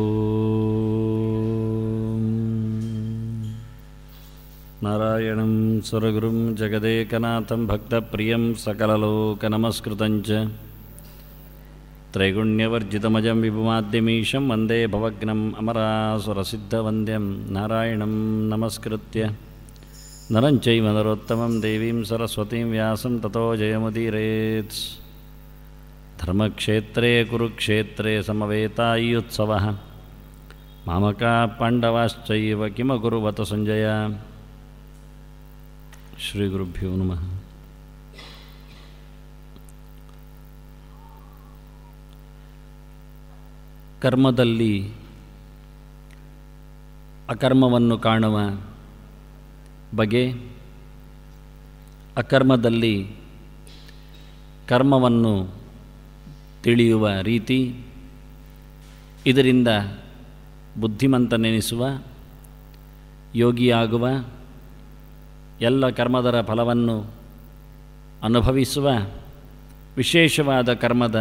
ो नारायणं सुरगुरुं जगदेकनाथं भक्तप्रियं सकललोकनमस्कृतञ्च त्रैगुण्यवर्जितमजं विपुमाद्यमीशं वन्दे भवनम् अमरासुरसिद्धवन्द्यं नारायणं नमस्कृत्य नरञ्चैव नरोत्तमं देवीं सरस्वतीं व्यासं ततो जयमुदिरेत्स् ಧರ್ಮಕ್ಷೇತ್ರೇ ಕುರುಕ್ಷೇತ್ರೇ ಸಮವೇತಾಯುತ್ಸವ ಮಾಮಕ ಕಿಮ ಗುರುವತ ಸಂಜಯ ಶ್ರೀ ಗುರುಭ್ಯೋ ನಮಃ ಕರ್ಮದಲ್ಲಿ ಅಕರ್ಮವನ್ನು ಕಾಣುವ ಬಗೆ ಅಕರ್ಮದಲ್ಲಿ ಕರ್ಮವನ್ನು ತಿಳಿಯುವ ರೀತಿ ಇದರಿಂದ ಬುದ್ಧಿಮಂತನೆನಿಸುವ ಯೋಗಿಯಾಗುವ ಎಲ್ಲ ಕರ್ಮದರ ಫಲವನ್ನು ಅನುಭವಿಸುವ ವಿಶೇಷವಾದ ಕರ್ಮದ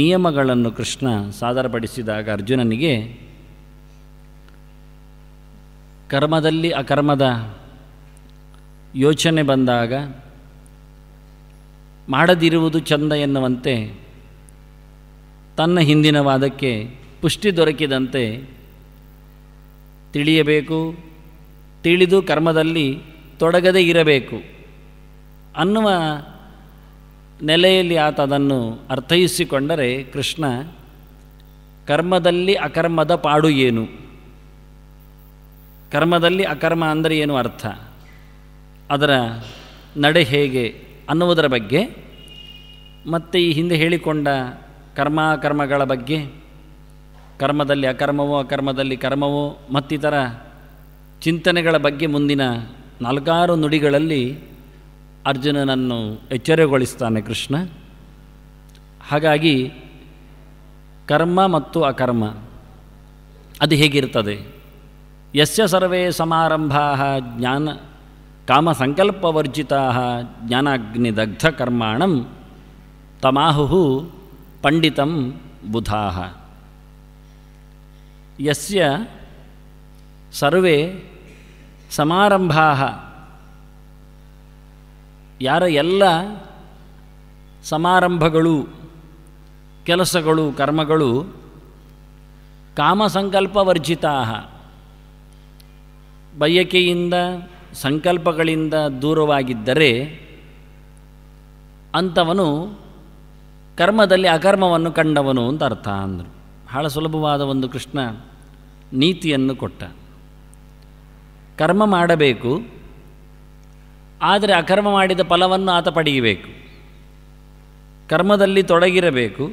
ನಿಯಮಗಳನ್ನು ಕೃಷ್ಣ ಸಾದರಪಡಿಸಿದಾಗ ಅರ್ಜುನನಿಗೆ ಕರ್ಮದಲ್ಲಿ ಅಕರ್ಮದ ಯೋಚನೆ ಬಂದಾಗ ಮಾಡದಿರುವುದು ಚಂದ ಎನ್ನುವಂತೆ ತನ್ನ ಹಿಂದಿನ ವಾದಕ್ಕೆ ಪುಷ್ಟಿ ದೊರಕಿದಂತೆ ತಿಳಿಯಬೇಕು ತಿಳಿದು ಕರ್ಮದಲ್ಲಿ ತೊಡಗದೇ ಇರಬೇಕು ಅನ್ನುವ ನೆಲೆಯಲ್ಲಿ ಆತ ಅದನ್ನು ಅರ್ಥೈಸಿಕೊಂಡರೆ ಕೃಷ್ಣ ಕರ್ಮದಲ್ಲಿ ಅಕರ್ಮದ ಪಾಡು ಏನು ಕರ್ಮದಲ್ಲಿ ಅಕರ್ಮ ಅಂದರೆ ಏನು ಅರ್ಥ ಅದರ ನಡೆ ಹೇಗೆ ಅನ್ನುವುದರ ಬಗ್ಗೆ ಮತ್ತೆ ಈ ಹಿಂದೆ ಹೇಳಿಕೊಂಡ ಕರ್ಮಾಕರ್ಮಗಳ ಬಗ್ಗೆ ಕರ್ಮದಲ್ಲಿ ಅಕರ್ಮವೋ ಅಕರ್ಮದಲ್ಲಿ ಕರ್ಮವೋ ಮತ್ತಿತರ ಚಿಂತನೆಗಳ ಬಗ್ಗೆ ಮುಂದಿನ ನಾಲ್ಕಾರು ನುಡಿಗಳಲ್ಲಿ ಅರ್ಜುನನನ್ನು ಎಚ್ಚರಗೊಳಿಸ್ತಾನೆ ಕೃಷ್ಣ ಹಾಗಾಗಿ ಕರ್ಮ ಮತ್ತು ಅಕರ್ಮ ಅದು ಹೇಗಿರ್ತದೆ ಯಸ್ಯ ಸರ್ವೇ ಸಮಾರಂಭಾ ಜ್ಞಾನ ಕಾಮ ಸಂಕಲ್ಪವರ್ಜಿತ ಜ್ಞಾನಾಗ್ನಿದಗ್ಧ ಕರ್ಮಾಣಂ ತಮಾಹು ಪಂಡಿತಂ ಬುಧಾಹ ಯಸ್ಯ ಸರ್ವೇ ಸಮಾರಂಭಾ ಯಾರ ಎಲ್ಲ ಸಮಾರಂಭಗಳು ಕೆಲಸಗಳು ಕರ್ಮಗಳು ಕಾಮಸಂಕಲ್ಪವರ್ಜಿತ ಬಯಕೆಯಿಂದ ಸಂಕಲ್ಪಗಳಿಂದ ದೂರವಾಗಿದ್ದರೆ ಅಂತವನು ಕರ್ಮದಲ್ಲಿ ಅಕರ್ಮವನ್ನು ಕಂಡವನು ಅಂತ ಅರ್ಥ ಅಂದರು ಬಹಳ ಸುಲಭವಾದ ಒಂದು ಕೃಷ್ಣ ನೀತಿಯನ್ನು ಕೊಟ್ಟ ಕರ್ಮ ಮಾಡಬೇಕು ಆದರೆ ಅಕರ್ಮ ಮಾಡಿದ ಫಲವನ್ನು ಆತ ಪಡೆಯಬೇಕು ಕರ್ಮದಲ್ಲಿ ತೊಡಗಿರಬೇಕು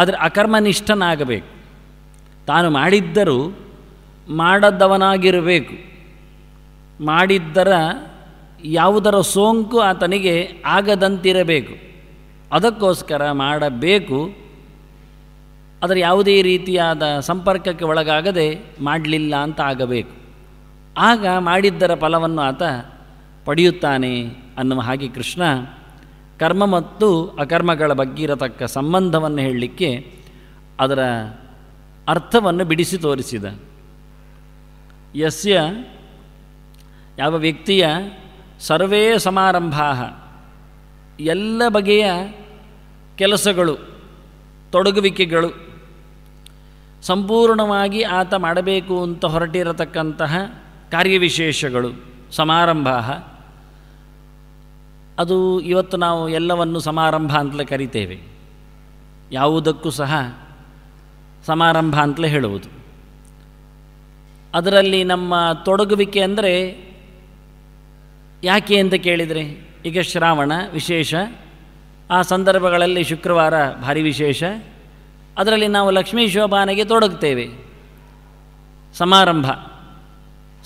ಆದರೆ ಅಕರ್ಮನಿಷ್ಠನಾಗಬೇಕು ತಾನು ಮಾಡಿದ್ದರೂ ಮಾಡದವನಾಗಿರಬೇಕು ಮಾಡಿದ್ದರ ಯಾವುದರ ಸೋಂಕು ಆತನಿಗೆ ಆಗದಂತಿರಬೇಕು ಅದಕ್ಕೋಸ್ಕರ ಮಾಡಬೇಕು ಅದರ ಯಾವುದೇ ರೀತಿಯಾದ ಸಂಪರ್ಕಕ್ಕೆ ಒಳಗಾಗದೆ ಮಾಡಲಿಲ್ಲ ಅಂತ ಆಗಬೇಕು ಆಗ ಮಾಡಿದ್ದರ ಫಲವನ್ನು ಆತ ಪಡೆಯುತ್ತಾನೆ ಅನ್ನುವ ಹಾಗೆ ಕೃಷ್ಣ ಕರ್ಮ ಮತ್ತು ಅಕರ್ಮಗಳ ಬಗ್ಗೆ ಇರತಕ್ಕ ಸಂಬಂಧವನ್ನು ಹೇಳಲಿಕ್ಕೆ ಅದರ ಅರ್ಥವನ್ನು ಬಿಡಿಸಿ ತೋರಿಸಿದ ಯಸ್ಯ ಯಾವ ವ್ಯಕ್ತಿಯ ಸರ್ವೇ ಸಮಾರಂಭ ಎಲ್ಲ ಬಗೆಯ ಕೆಲಸಗಳು ತೊಡಗುವಿಕೆಗಳು ಸಂಪೂರ್ಣವಾಗಿ ಆತ ಮಾಡಬೇಕು ಅಂತ ಹೊರಟಿರತಕ್ಕಂತಹ ಕಾರ್ಯವಿಶೇಷಗಳು ಸಮಾರಂಭ ಅದು ಇವತ್ತು ನಾವು ಎಲ್ಲವನ್ನು ಸಮಾರಂಭ ಅಂತಲೇ ಕರಿತೇವೆ ಯಾವುದಕ್ಕೂ ಸಹ ಸಮಾರಂಭ ಅಂತಲೇ ಹೇಳುವುದು ಅದರಲ್ಲಿ ನಮ್ಮ ತೊಡಗುವಿಕೆ ಅಂದರೆ ಯಾಕೆ ಅಂತ ಕೇಳಿದರೆ ಈಗ ಶ್ರಾವಣ ವಿಶೇಷ ಆ ಸಂದರ್ಭಗಳಲ್ಲಿ ಶುಕ್ರವಾರ ಭಾರಿ ವಿಶೇಷ ಅದರಲ್ಲಿ ನಾವು ಲಕ್ಷ್ಮೀ ಶೋಭಾನೆಗೆ ತೊಡಗ್ತೇವೆ ಸಮಾರಂಭ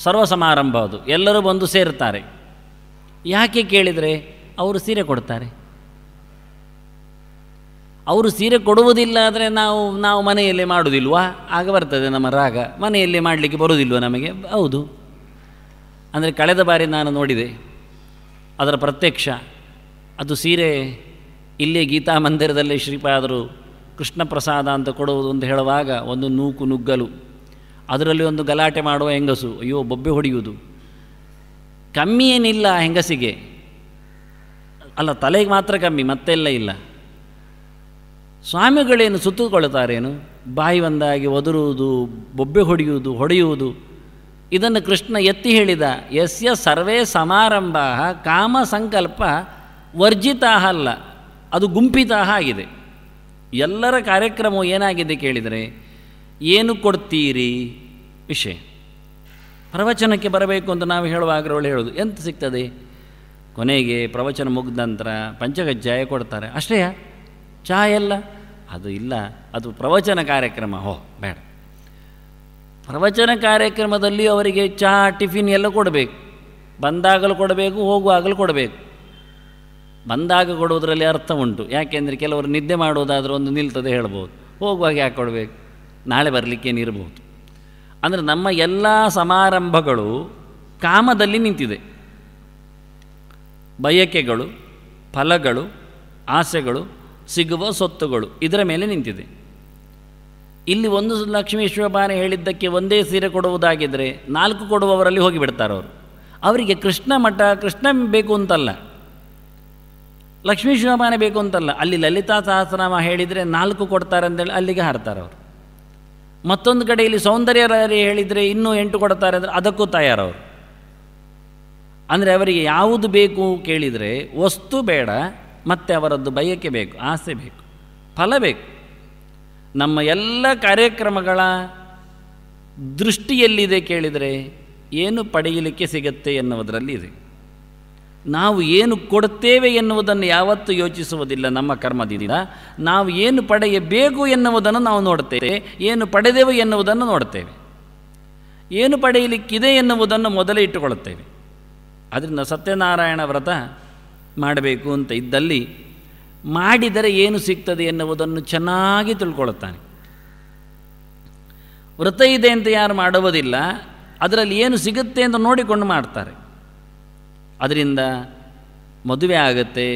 ಸರ್ವ ಸಮಾರಂಭ ಅದು ಎಲ್ಲರೂ ಬಂದು ಸೇರ್ತಾರೆ ಯಾಕೆ ಕೇಳಿದರೆ ಅವರು ಸೀರೆ ಕೊಡ್ತಾರೆ ಅವರು ಸೀರೆ ಕೊಡುವುದಿಲ್ಲ ಆದರೆ ನಾವು ನಾವು ಮನೆಯಲ್ಲೇ ಮಾಡುವುದಿಲ್ವಾ ಆಗ ಬರ್ತದೆ ನಮ್ಮ ರಾಗ ಮನೆಯಲ್ಲೇ ಮಾಡಲಿಕ್ಕೆ ಬರುವುದಿಲ್ವ ನಮಗೆ ಹೌದು ಅಂದರೆ ಕಳೆದ ಬಾರಿ ನಾನು ನೋಡಿದೆ ಅದರ ಪ್ರತ್ಯಕ್ಷ ಅದು ಸೀರೆ ಇಲ್ಲಿ ಗೀತಾ ಮಂದಿರದಲ್ಲಿ ಶ್ರೀಪಾದರು ಕೃಷ್ಣ ಪ್ರಸಾದ ಅಂತ ಕೊಡುವುದು ಅಂತ ಹೇಳುವಾಗ ಒಂದು ನೂಕು ನುಗ್ಗಲು ಅದರಲ್ಲಿ ಒಂದು ಗಲಾಟೆ ಮಾಡುವ ಹೆಂಗಸು ಅಯ್ಯೋ ಬೊಬ್ಬೆ ಹೊಡೆಯುವುದು ಕಮ್ಮಿ ಏನಿಲ್ಲ ಹೆಂಗಸಿಗೆ ಅಲ್ಲ ತಲೆಗೆ ಮಾತ್ರ ಕಮ್ಮಿ ಮತ್ತೆಲ್ಲ ಇಲ್ಲ ಸ್ವಾಮಿಗಳೇನು ಸುತ್ತುಕೊಳ್ತಾರೇನು ಬಾಯಿ ಒಂದಾಗಿ ಒದರುವುದು ಬೊಬ್ಬೆ ಹೊಡೆಯುವುದು ಹೊಡೆಯುವುದು ಇದನ್ನು ಕೃಷ್ಣ ಎತ್ತಿ ಹೇಳಿದ ಯಸ್ಯ ಸರ್ವೇ ಸಮಾರಂಭ ಕಾಮ ಸಂಕಲ್ಪ ಅಲ್ಲ ಅದು ಗುಂಪಿತ ಆಗಿದೆ ಎಲ್ಲರ ಕಾರ್ಯಕ್ರಮವು ಏನಾಗಿದೆ ಕೇಳಿದರೆ ಏನು ಕೊಡ್ತೀರಿ ವಿಷಯ ಪ್ರವಚನಕ್ಕೆ ಬರಬೇಕು ಅಂತ ನಾವು ಹೇಳುವಾಗ ಅವಳು ಹೇಳೋದು ಎಂತ ಸಿಗ್ತದೆ ಕೊನೆಗೆ ಪ್ರವಚನ ಮುಗಿದ ನಂತರ ಪಂಚಗಜ್ಜಾಯ ಕೊಡ್ತಾರೆ ಅಷ್ಟೇ ಚಹಾ ಎಲ್ಲ ಅದು ಇಲ್ಲ ಅದು ಪ್ರವಚನ ಕಾರ್ಯಕ್ರಮ ಹೋ ಬೇಡ ಪ್ರವಚನ ಕಾರ್ಯಕ್ರಮದಲ್ಲಿ ಅವರಿಗೆ ಚಹಾ ಟಿಫಿನ್ ಎಲ್ಲ ಕೊಡಬೇಕು ಬಂದಾಗಲೂ ಕೊಡಬೇಕು ಹೋಗುವಾಗಲೂ ಕೊಡಬೇಕು ಬಂದಾಗ ಕೊಡುವುದರಲ್ಲಿ ಅರ್ಥ ಉಂಟು ಯಾಕೆಂದರೆ ಕೆಲವರು ನಿದ್ದೆ ಮಾಡುವುದಾದರೂ ಒಂದು ನಿಲ್ತದೆ ಹೇಳ್ಬೋದು ಹೋಗುವಾಗ ಯಾಕೆ ಕೊಡಬೇಕು ನಾಳೆ ಬರಲಿಕ್ಕೇನಿರಬಹುದು ಅಂದರೆ ನಮ್ಮ ಎಲ್ಲ ಸಮಾರಂಭಗಳು ಕಾಮದಲ್ಲಿ ನಿಂತಿದೆ ಬಯಕೆಗಳು ಫಲಗಳು ಆಸೆಗಳು ಸಿಗುವ ಸೊತ್ತುಗಳು ಇದರ ಮೇಲೆ ನಿಂತಿದೆ ಇಲ್ಲಿ ಒಂದು ಲಕ್ಷ್ಮೀಶ್ವರಪಾನ ಹೇಳಿದ್ದಕ್ಕೆ ಒಂದೇ ಸೀರೆ ಕೊಡುವುದಾಗಿದ್ದರೆ ನಾಲ್ಕು ಕೊಡುವವರಲ್ಲಿ ಹೋಗಿಬಿಡ್ತಾರೆ ಅವರು ಅವರಿಗೆ ಕೃಷ್ಣ ಮಠ ಕೃಷ್ಣ ಬೇಕು ಅಂತಲ್ಲ ಲಕ್ಷ್ಮೀ ಶಿವಮಾನೆ ಬೇಕು ಅಂತಲ್ಲ ಅಲ್ಲಿ ಲಲಿತಾ ಸಹಸ್ರನಾಮ ಹೇಳಿದರೆ ನಾಲ್ಕು ಕೊಡ್ತಾರೆ ಅಂತೇಳಿ ಅಲ್ಲಿಗೆ ಹಾರತಾರೆ ಅವರು ಮತ್ತೊಂದು ಕಡೆ ಇಲ್ಲಿ ಸೌಂದರ್ಯ ಹೇಳಿದರೆ ಇನ್ನೂ ಎಂಟು ಕೊಡ್ತಾರೆ ಅಂದರೆ ಅದಕ್ಕೂ ತಯಾರವರು ಅಂದರೆ ಅವರಿಗೆ ಯಾವುದು ಬೇಕು ಕೇಳಿದರೆ ವಸ್ತು ಬೇಡ ಮತ್ತೆ ಅವರದ್ದು ಬಯಕೆ ಬೇಕು ಆಸೆ ಬೇಕು ಫಲ ಬೇಕು ನಮ್ಮ ಎಲ್ಲ ಕಾರ್ಯಕ್ರಮಗಳ ದೃಷ್ಟಿಯಲ್ಲಿದೆ ಕೇಳಿದರೆ ಏನು ಪಡೆಯಲಿಕ್ಕೆ ಸಿಗತ್ತೆ ಎನ್ನುವುದರಲ್ಲಿ ಇದೆ ನಾವು ಏನು ಕೊಡುತ್ತೇವೆ ಎನ್ನುವುದನ್ನು ಯಾವತ್ತೂ ಯೋಚಿಸುವುದಿಲ್ಲ ನಮ್ಮ ಕರ್ಮದಿಂದ ನಾವು ಏನು ಪಡೆಯಬೇಕು ಎನ್ನುವುದನ್ನು ನಾವು ನೋಡುತ್ತೇವೆ ಏನು ಪಡೆದೆವು ಎನ್ನುವುದನ್ನು ನೋಡುತ್ತೇವೆ ಏನು ಪಡೆಯಲಿಕ್ಕಿದೆ ಎನ್ನುವುದನ್ನು ಮೊದಲೇ ಇಟ್ಟುಕೊಳ್ಳುತ್ತೇವೆ ಅದರಿಂದ ಸತ್ಯನಾರಾಯಣ ವ್ರತ ಮಾಡಬೇಕು ಅಂತ ಇದ್ದಲ್ಲಿ ಮಾಡಿದರೆ ಏನು ಸಿಗ್ತದೆ ಎನ್ನುವುದನ್ನು ಚೆನ್ನಾಗಿ ತಿಳ್ಕೊಳ್ಳುತ್ತಾನೆ ವ್ರತ ಇದೆ ಅಂತ ಯಾರು ಮಾಡುವುದಿಲ್ಲ ಅದರಲ್ಲಿ ಏನು ಸಿಗುತ್ತೆ ಅಂತ ನೋಡಿಕೊಂಡು ಮಾಡ್ತಾರೆ ಅದರಿಂದ ಮದುವೆ ಆಗುತ್ತೆ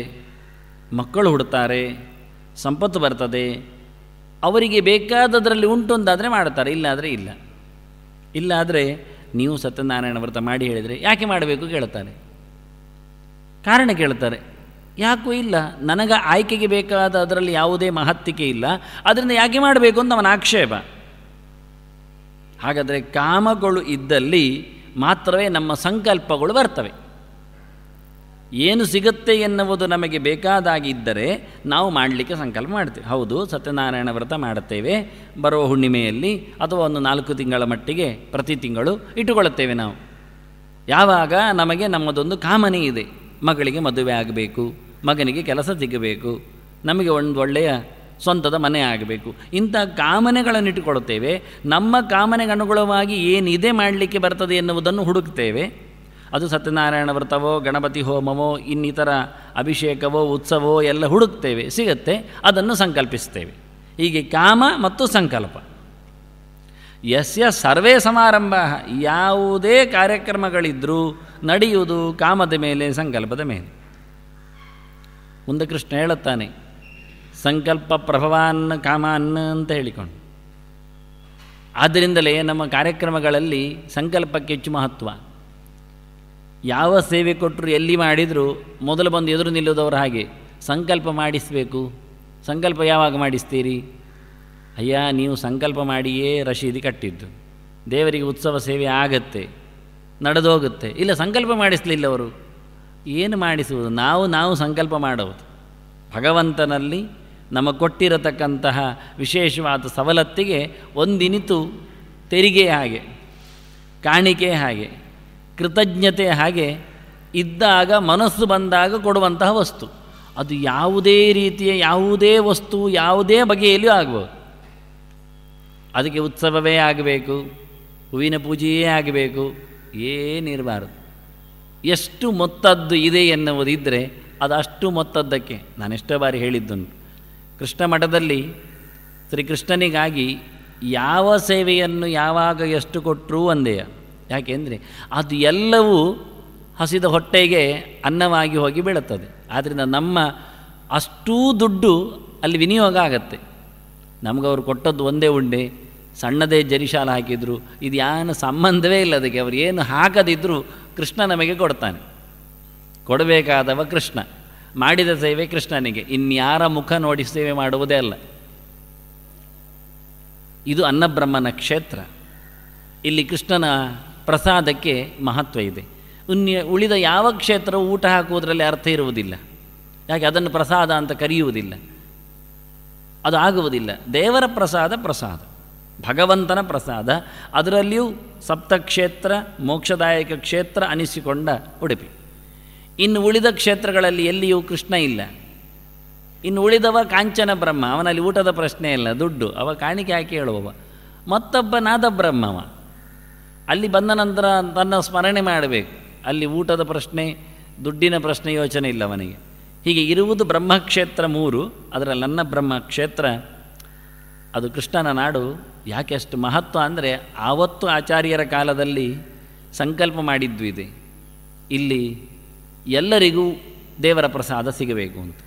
ಮಕ್ಕಳು ಹುಡ್ತಾರೆ ಸಂಪತ್ತು ಬರ್ತದೆ ಅವರಿಗೆ ಬೇಕಾದದರಲ್ಲಿ ಉಂಟು ಅಂತಾದರೆ ಮಾಡ್ತಾರೆ ಇಲ್ಲಾದರೆ ಇಲ್ಲ ಇಲ್ಲಾದರೆ ನೀವು ಸತ್ಯನಾರಾಯಣ ವ್ರತ ಮಾಡಿ ಹೇಳಿದರೆ ಯಾಕೆ ಮಾಡಬೇಕು ಕೇಳ್ತಾರೆ ಕಾರಣ ಕೇಳ್ತಾರೆ ಯಾಕೂ ಇಲ್ಲ ನನಗೆ ಆಯ್ಕೆಗೆ ಬೇಕಾದ ಅದರಲ್ಲಿ ಯಾವುದೇ ಮಹತ್ತಿಕೆ ಇಲ್ಲ ಅದರಿಂದ ಯಾಕೆ ಮಾಡಬೇಕು ಅಂತ ಅವನ ಆಕ್ಷೇಪ ಹಾಗಾದರೆ ಕಾಮಗಳು ಇದ್ದಲ್ಲಿ ಮಾತ್ರವೇ ನಮ್ಮ ಸಂಕಲ್ಪಗಳು ಬರ್ತವೆ ಏನು ಸಿಗುತ್ತೆ ಎನ್ನುವುದು ನಮಗೆ ಬೇಕಾದಾಗಿದ್ದರೆ ನಾವು ಮಾಡಲಿಕ್ಕೆ ಸಂಕಲ್ಪ ಮಾಡ್ತೇವೆ ಹೌದು ಸತ್ಯನಾರಾಯಣ ವ್ರತ ಮಾಡುತ್ತೇವೆ ಬರುವ ಹುಣ್ಣಿಮೆಯಲ್ಲಿ ಅಥವಾ ಒಂದು ನಾಲ್ಕು ತಿಂಗಳ ಮಟ್ಟಿಗೆ ಪ್ರತಿ ತಿಂಗಳು ಇಟ್ಟುಕೊಳ್ಳುತ್ತೇವೆ ನಾವು ಯಾವಾಗ ನಮಗೆ ನಮ್ಮದೊಂದು ಕಾಮನೆ ಇದೆ ಮಗಳಿಗೆ ಮದುವೆ ಆಗಬೇಕು ಮಗನಿಗೆ ಕೆಲಸ ಸಿಗಬೇಕು ನಮಗೆ ಒಂದು ಒಳ್ಳೆಯ ಸ್ವಂತದ ಮನೆ ಆಗಬೇಕು ಇಂಥ ಕಾಮನೆಗಳನ್ನು ಇಟ್ಟುಕೊಳ್ಳುತ್ತೇವೆ ನಮ್ಮ ಕಾಮನೆಗನುಗುಣವಾಗಿ ಏನಿದೆ ಮಾಡಲಿಕ್ಕೆ ಬರ್ತದೆ ಎನ್ನುವುದನ್ನು ಹುಡುಕ್ತೇವೆ ಅದು ಸತ್ಯನಾರಾಯಣ ವ್ರತವೋ ಗಣಪತಿ ಹೋಮವೋ ಇನ್ನಿತರ ಅಭಿಷೇಕವೋ ಉತ್ಸವೋ ಎಲ್ಲ ಹುಡುಕ್ತೇವೆ ಸಿಗತ್ತೆ ಅದನ್ನು ಸಂಕಲ್ಪಿಸ್ತೇವೆ ಹೀಗೆ ಕಾಮ ಮತ್ತು ಸಂಕಲ್ಪ ಯಸ್ಯ ಸರ್ವೇ ಸಮಾರಂಭ ಯಾವುದೇ ಕಾರ್ಯಕ್ರಮಗಳಿದ್ದರೂ ನಡೆಯುವುದು ಕಾಮದ ಮೇಲೆ ಸಂಕಲ್ಪದ ಮೇಲೆ ಮುಂದೆ ಕೃಷ್ಣ ಹೇಳುತ್ತಾನೆ ಸಂಕಲ್ಪ ಪ್ರಭವಾನ್ ಕಾಮಾನ್ ಅಂತ ಹೇಳಿಕೊಂಡು ಆದ್ದರಿಂದಲೇ ನಮ್ಮ ಕಾರ್ಯಕ್ರಮಗಳಲ್ಲಿ ಸಂಕಲ್ಪಕ್ಕೆ ಹೆಚ್ಚು ಮಹತ್ವ ಯಾವ ಸೇವೆ ಕೊಟ್ಟರು ಎಲ್ಲಿ ಮಾಡಿದರೂ ಮೊದಲು ಬಂದು ಎದುರು ನಿಲ್ಲೋದವರು ಹಾಗೆ ಸಂಕಲ್ಪ ಮಾಡಿಸಬೇಕು ಸಂಕಲ್ಪ ಯಾವಾಗ ಮಾಡಿಸ್ತೀರಿ ಅಯ್ಯ ನೀವು ಸಂಕಲ್ಪ ಮಾಡಿಯೇ ರಶೀದಿ ಕಟ್ಟಿದ್ದು ದೇವರಿಗೆ ಉತ್ಸವ ಸೇವೆ ಆಗತ್ತೆ ನಡೆದೋಗುತ್ತೆ ಇಲ್ಲ ಸಂಕಲ್ಪ ಮಾಡಿಸಲಿಲ್ಲ ಅವರು ಏನು ಮಾಡಿಸುವುದು ನಾವು ನಾವು ಸಂಕಲ್ಪ ಮಾಡುವುದು ಭಗವಂತನಲ್ಲಿ ನಮಗೆ ಕೊಟ್ಟಿರತಕ್ಕಂತಹ ವಿಶೇಷವಾದ ಸವಲತ್ತಿಗೆ ಒಂದಿನಿತು ತೆರಿಗೆ ಹಾಗೆ ಕಾಣಿಕೆ ಹಾಗೆ ಕೃತಜ್ಞತೆ ಹಾಗೆ ಇದ್ದಾಗ ಮನಸ್ಸು ಬಂದಾಗ ಕೊಡುವಂತಹ ವಸ್ತು ಅದು ಯಾವುದೇ ರೀತಿಯ ಯಾವುದೇ ವಸ್ತು ಯಾವುದೇ ಬಗೆಯಲ್ಲಿಯೂ ಆಗಬಹುದು ಅದಕ್ಕೆ ಉತ್ಸವವೇ ಆಗಬೇಕು ಹೂವಿನ ಪೂಜೆಯೇ ಆಗಬೇಕು ಏನಿರಬಾರದು ಎಷ್ಟು ಮೊತ್ತದ್ದು ಇದೆ ಎನ್ನುವುದಿದ್ದರೆ ಅದು ಅಷ್ಟು ಮೊತ್ತದ್ದಕ್ಕೆ ನಾನೆಷ್ಟೋ ಬಾರಿ ಹೇಳಿದ್ದುಂಟು ಕೃಷ್ಣ ಮಠದಲ್ಲಿ ಶ್ರೀಕೃಷ್ಣನಿಗಾಗಿ ಯಾವ ಸೇವೆಯನ್ನು ಯಾವಾಗ ಎಷ್ಟು ಕೊಟ್ಟರೂ ಒಂದೇ ಯಾಕೆಂದರೆ ಅದು ಎಲ್ಲವೂ ಹಸಿದ ಹೊಟ್ಟೆಗೆ ಅನ್ನವಾಗಿ ಹೋಗಿ ಬೀಳುತ್ತದೆ ಆದ್ದರಿಂದ ನಮ್ಮ ಅಷ್ಟೂ ದುಡ್ಡು ಅಲ್ಲಿ ವಿನಿಯೋಗ ಆಗತ್ತೆ ನಮಗವರು ಕೊಟ್ಟದ್ದು ಒಂದೇ ಉಂಡೆ ಸಣ್ಣದೇ ಜರಿಶಾಲ ಹಾಕಿದ್ರು ಇದು ಏನು ಸಂಬಂಧವೇ ಇಲ್ಲ ಅದಕ್ಕೆ ಅವರು ಏನು ಹಾಕದಿದ್ದರೂ ಕೃಷ್ಣ ನಮಗೆ ಕೊಡ್ತಾನೆ ಕೊಡಬೇಕಾದವ ಕೃಷ್ಣ ಮಾಡಿದ ಸೇವೆ ಕೃಷ್ಣನಿಗೆ ಇನ್ಯಾರ ಮುಖ ನೋಡಿ ಸೇವೆ ಮಾಡುವುದೇ ಅಲ್ಲ ಇದು ಅನ್ನಬ್ರಹ್ಮನ ಕ್ಷೇತ್ರ ಇಲ್ಲಿ ಕೃಷ್ಣನ ಪ್ರಸಾದಕ್ಕೆ ಮಹತ್ವ ಇದೆ ಉನ್ಯ ಉಳಿದ ಯಾವ ಕ್ಷೇತ್ರವು ಊಟ ಹಾಕುವುದರಲ್ಲಿ ಅರ್ಥ ಇರುವುದಿಲ್ಲ ಯಾಕೆ ಅದನ್ನು ಪ್ರಸಾದ ಅಂತ ಕರೆಯುವುದಿಲ್ಲ ಅದು ಆಗುವುದಿಲ್ಲ ದೇವರ ಪ್ರಸಾದ ಪ್ರಸಾದ ಭಗವಂತನ ಪ್ರಸಾದ ಅದರಲ್ಲಿಯೂ ಸಪ್ತಕ್ಷೇತ್ರ ಮೋಕ್ಷದಾಯಕ ಕ್ಷೇತ್ರ ಅನಿಸಿಕೊಂಡ ಉಡುಪಿ ಇನ್ನು ಉಳಿದ ಕ್ಷೇತ್ರಗಳಲ್ಲಿ ಎಲ್ಲಿಯೂ ಕೃಷ್ಣ ಇಲ್ಲ ಇನ್ನು ಉಳಿದವ ಕಾಂಚನ ಬ್ರಹ್ಮ ಅವನಲ್ಲಿ ಊಟದ ಪ್ರಶ್ನೆ ಇಲ್ಲ ದುಡ್ಡು ಅವ ಕಾಣಿಕೆ ಹಾಕಿ ಹೇಳುವವ ಮತ್ತೊಬ್ಬ ನಾದ ಬ್ರಹ್ಮವ ಅಲ್ಲಿ ಬಂದ ನಂತರ ತನ್ನ ಸ್ಮರಣೆ ಮಾಡಬೇಕು ಅಲ್ಲಿ ಊಟದ ಪ್ರಶ್ನೆ ದುಡ್ಡಿನ ಪ್ರಶ್ನೆ ಯೋಚನೆ ಇಲ್ಲ ಅವನಿಗೆ ಹೀಗೆ ಇರುವುದು ಬ್ರಹ್ಮಕ್ಷೇತ್ರ ಮೂರು ಅದರ ನನ್ನ ಬ್ರಹ್ಮಕ್ಷೇತ್ರ ಅದು ಕೃಷ್ಣನ ನಾಡು ಯಾಕೆ ಅಷ್ಟು ಮಹತ್ವ ಅಂದರೆ ಆವತ್ತು ಆಚಾರ್ಯರ ಕಾಲದಲ್ಲಿ ಸಂಕಲ್ಪ ಮಾಡಿದ್ದು ಇದೆ ಇಲ್ಲಿ ಎಲ್ಲರಿಗೂ ದೇವರ ಪ್ರಸಾದ ಸಿಗಬೇಕು ಅಂತ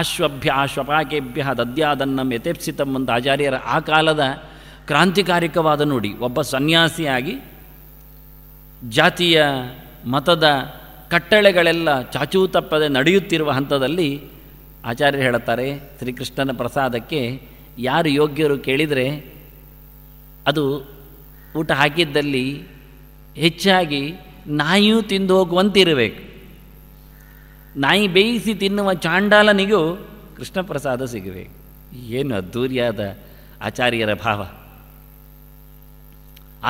ಆಶ್ವಭ್ಯ ಆಶ್ವಪಾಕೇಭ್ಯ ದದ್ಯಾದನ್ನಂ ಯಥೆಪ್ಸಿತಮ್ಮಂತ ಆಚಾರ್ಯರ ಆ ಕಾಲದ ಕ್ರಾಂತಿಕಾರಿಕವಾದ ನೋಡಿ ಒಬ್ಬ ಸನ್ಯಾಸಿಯಾಗಿ ಜಾತಿಯ ಮತದ ಕಟ್ಟಳೆಗಳೆಲ್ಲ ಚಾಚೂ ತಪ್ಪದೆ ನಡೆಯುತ್ತಿರುವ ಹಂತದಲ್ಲಿ ಆಚಾರ್ಯರು ಹೇಳುತ್ತಾರೆ ಶ್ರೀಕೃಷ್ಣನ ಪ್ರಸಾದಕ್ಕೆ ಯಾರು ಯೋಗ್ಯರು ಕೇಳಿದರೆ ಅದು ಊಟ ಹಾಕಿದ್ದಲ್ಲಿ ಹೆಚ್ಚಾಗಿ ನಾಯಿಯೂ ತಿಂದು ಹೋಗುವಂತಿರಬೇಕು ನಾಯಿ ಬೇಯಿಸಿ ತಿನ್ನುವ ಚಾಂಡಾಲನಿಗೂ ಕೃಷ್ಣ ಪ್ರಸಾದ ಸಿಗಬೇಕು ಏನು ಅದ್ಧೂರಿಯಾದ ಆಚಾರ್ಯರ ಭಾವ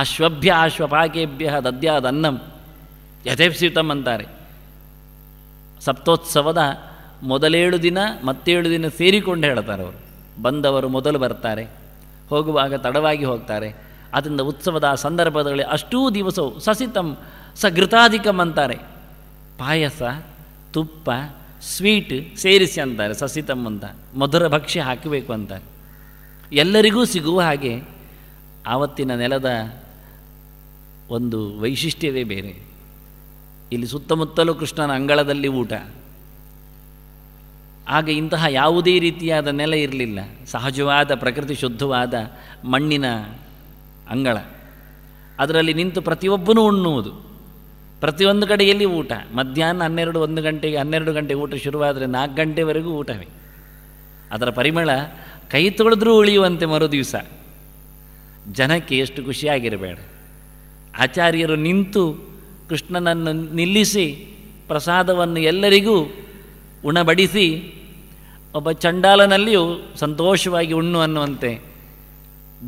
ಅಶ್ವಭ್ಯ ಅಶ್ವಪಾಕೇಭ್ಯ ಅನ್ನಂ ಯಥೇಪ್ಸಿತಂ ಅಂತಾರೆ ಸಪ್ತೋತ್ಸವದ ಮೊದಲೇಳು ದಿನ ಮತ್ತೇಳು ದಿನ ಸೇರಿಕೊಂಡು ಹೇಳ್ತಾರೆ ಅವರು ಬಂದವರು ಮೊದಲು ಬರ್ತಾರೆ ಹೋಗುವಾಗ ತಡವಾಗಿ ಹೋಗ್ತಾರೆ ಅದರಿಂದ ಉತ್ಸವದ ಸಂದರ್ಭದಲ್ಲಿ ಅಷ್ಟೂ ದಿವಸವು ಸಸಿತಂ ಸಘೃತಾಧಿಕಂ ಅಂತಾರೆ ಪಾಯಸ ತುಪ್ಪ ಸ್ವೀಟ್ ಸೇರಿಸಿ ಅಂತಾರೆ ಸಸಿತಮ್ಮಂತ ಅಂತ ಮಧುರ ಭಕ್ಷ್ಯ ಹಾಕಬೇಕು ಅಂತಾರೆ ಎಲ್ಲರಿಗೂ ಸಿಗುವ ಹಾಗೆ ಆವತ್ತಿನ ನೆಲದ ಒಂದು ವೈಶಿಷ್ಟ್ಯವೇ ಬೇರೆ ಇಲ್ಲಿ ಸುತ್ತಮುತ್ತಲೂ ಕೃಷ್ಣನ ಅಂಗಳದಲ್ಲಿ ಊಟ ಆಗ ಇಂತಹ ಯಾವುದೇ ರೀತಿಯಾದ ನೆಲ ಇರಲಿಲ್ಲ ಸಹಜವಾದ ಪ್ರಕೃತಿ ಶುದ್ಧವಾದ ಮಣ್ಣಿನ ಅಂಗಳ ಅದರಲ್ಲಿ ನಿಂತು ಪ್ರತಿಯೊಬ್ಬನೂ ಉಣ್ಣುವುದು ಪ್ರತಿಯೊಂದು ಕಡೆಯಲ್ಲಿ ಊಟ ಮಧ್ಯಾಹ್ನ ಹನ್ನೆರಡು ಒಂದು ಗಂಟೆಗೆ ಹನ್ನೆರಡು ಗಂಟೆ ಊಟ ಶುರುವಾದರೆ ನಾಲ್ಕು ಗಂಟೆವರೆಗೂ ಊಟವೇ ಅದರ ಪರಿಮಳ ಕೈ ತೊಳೆದ್ರೂ ಉಳಿಯುವಂತೆ ಮರು ದಿವಸ ಜನಕ್ಕೆ ಎಷ್ಟು ಖುಷಿಯಾಗಿರಬೇಡ ಆಚಾರ್ಯರು ನಿಂತು ಕೃಷ್ಣನನ್ನು ನಿಲ್ಲಿಸಿ ಪ್ರಸಾದವನ್ನು ಎಲ್ಲರಿಗೂ ಉಣಬಡಿಸಿ ಒಬ್ಬ ಚಂಡಾಲನಲ್ಲಿಯೂ ಸಂತೋಷವಾಗಿ ಉಣ್ಣು ಅನ್ನುವಂತೆ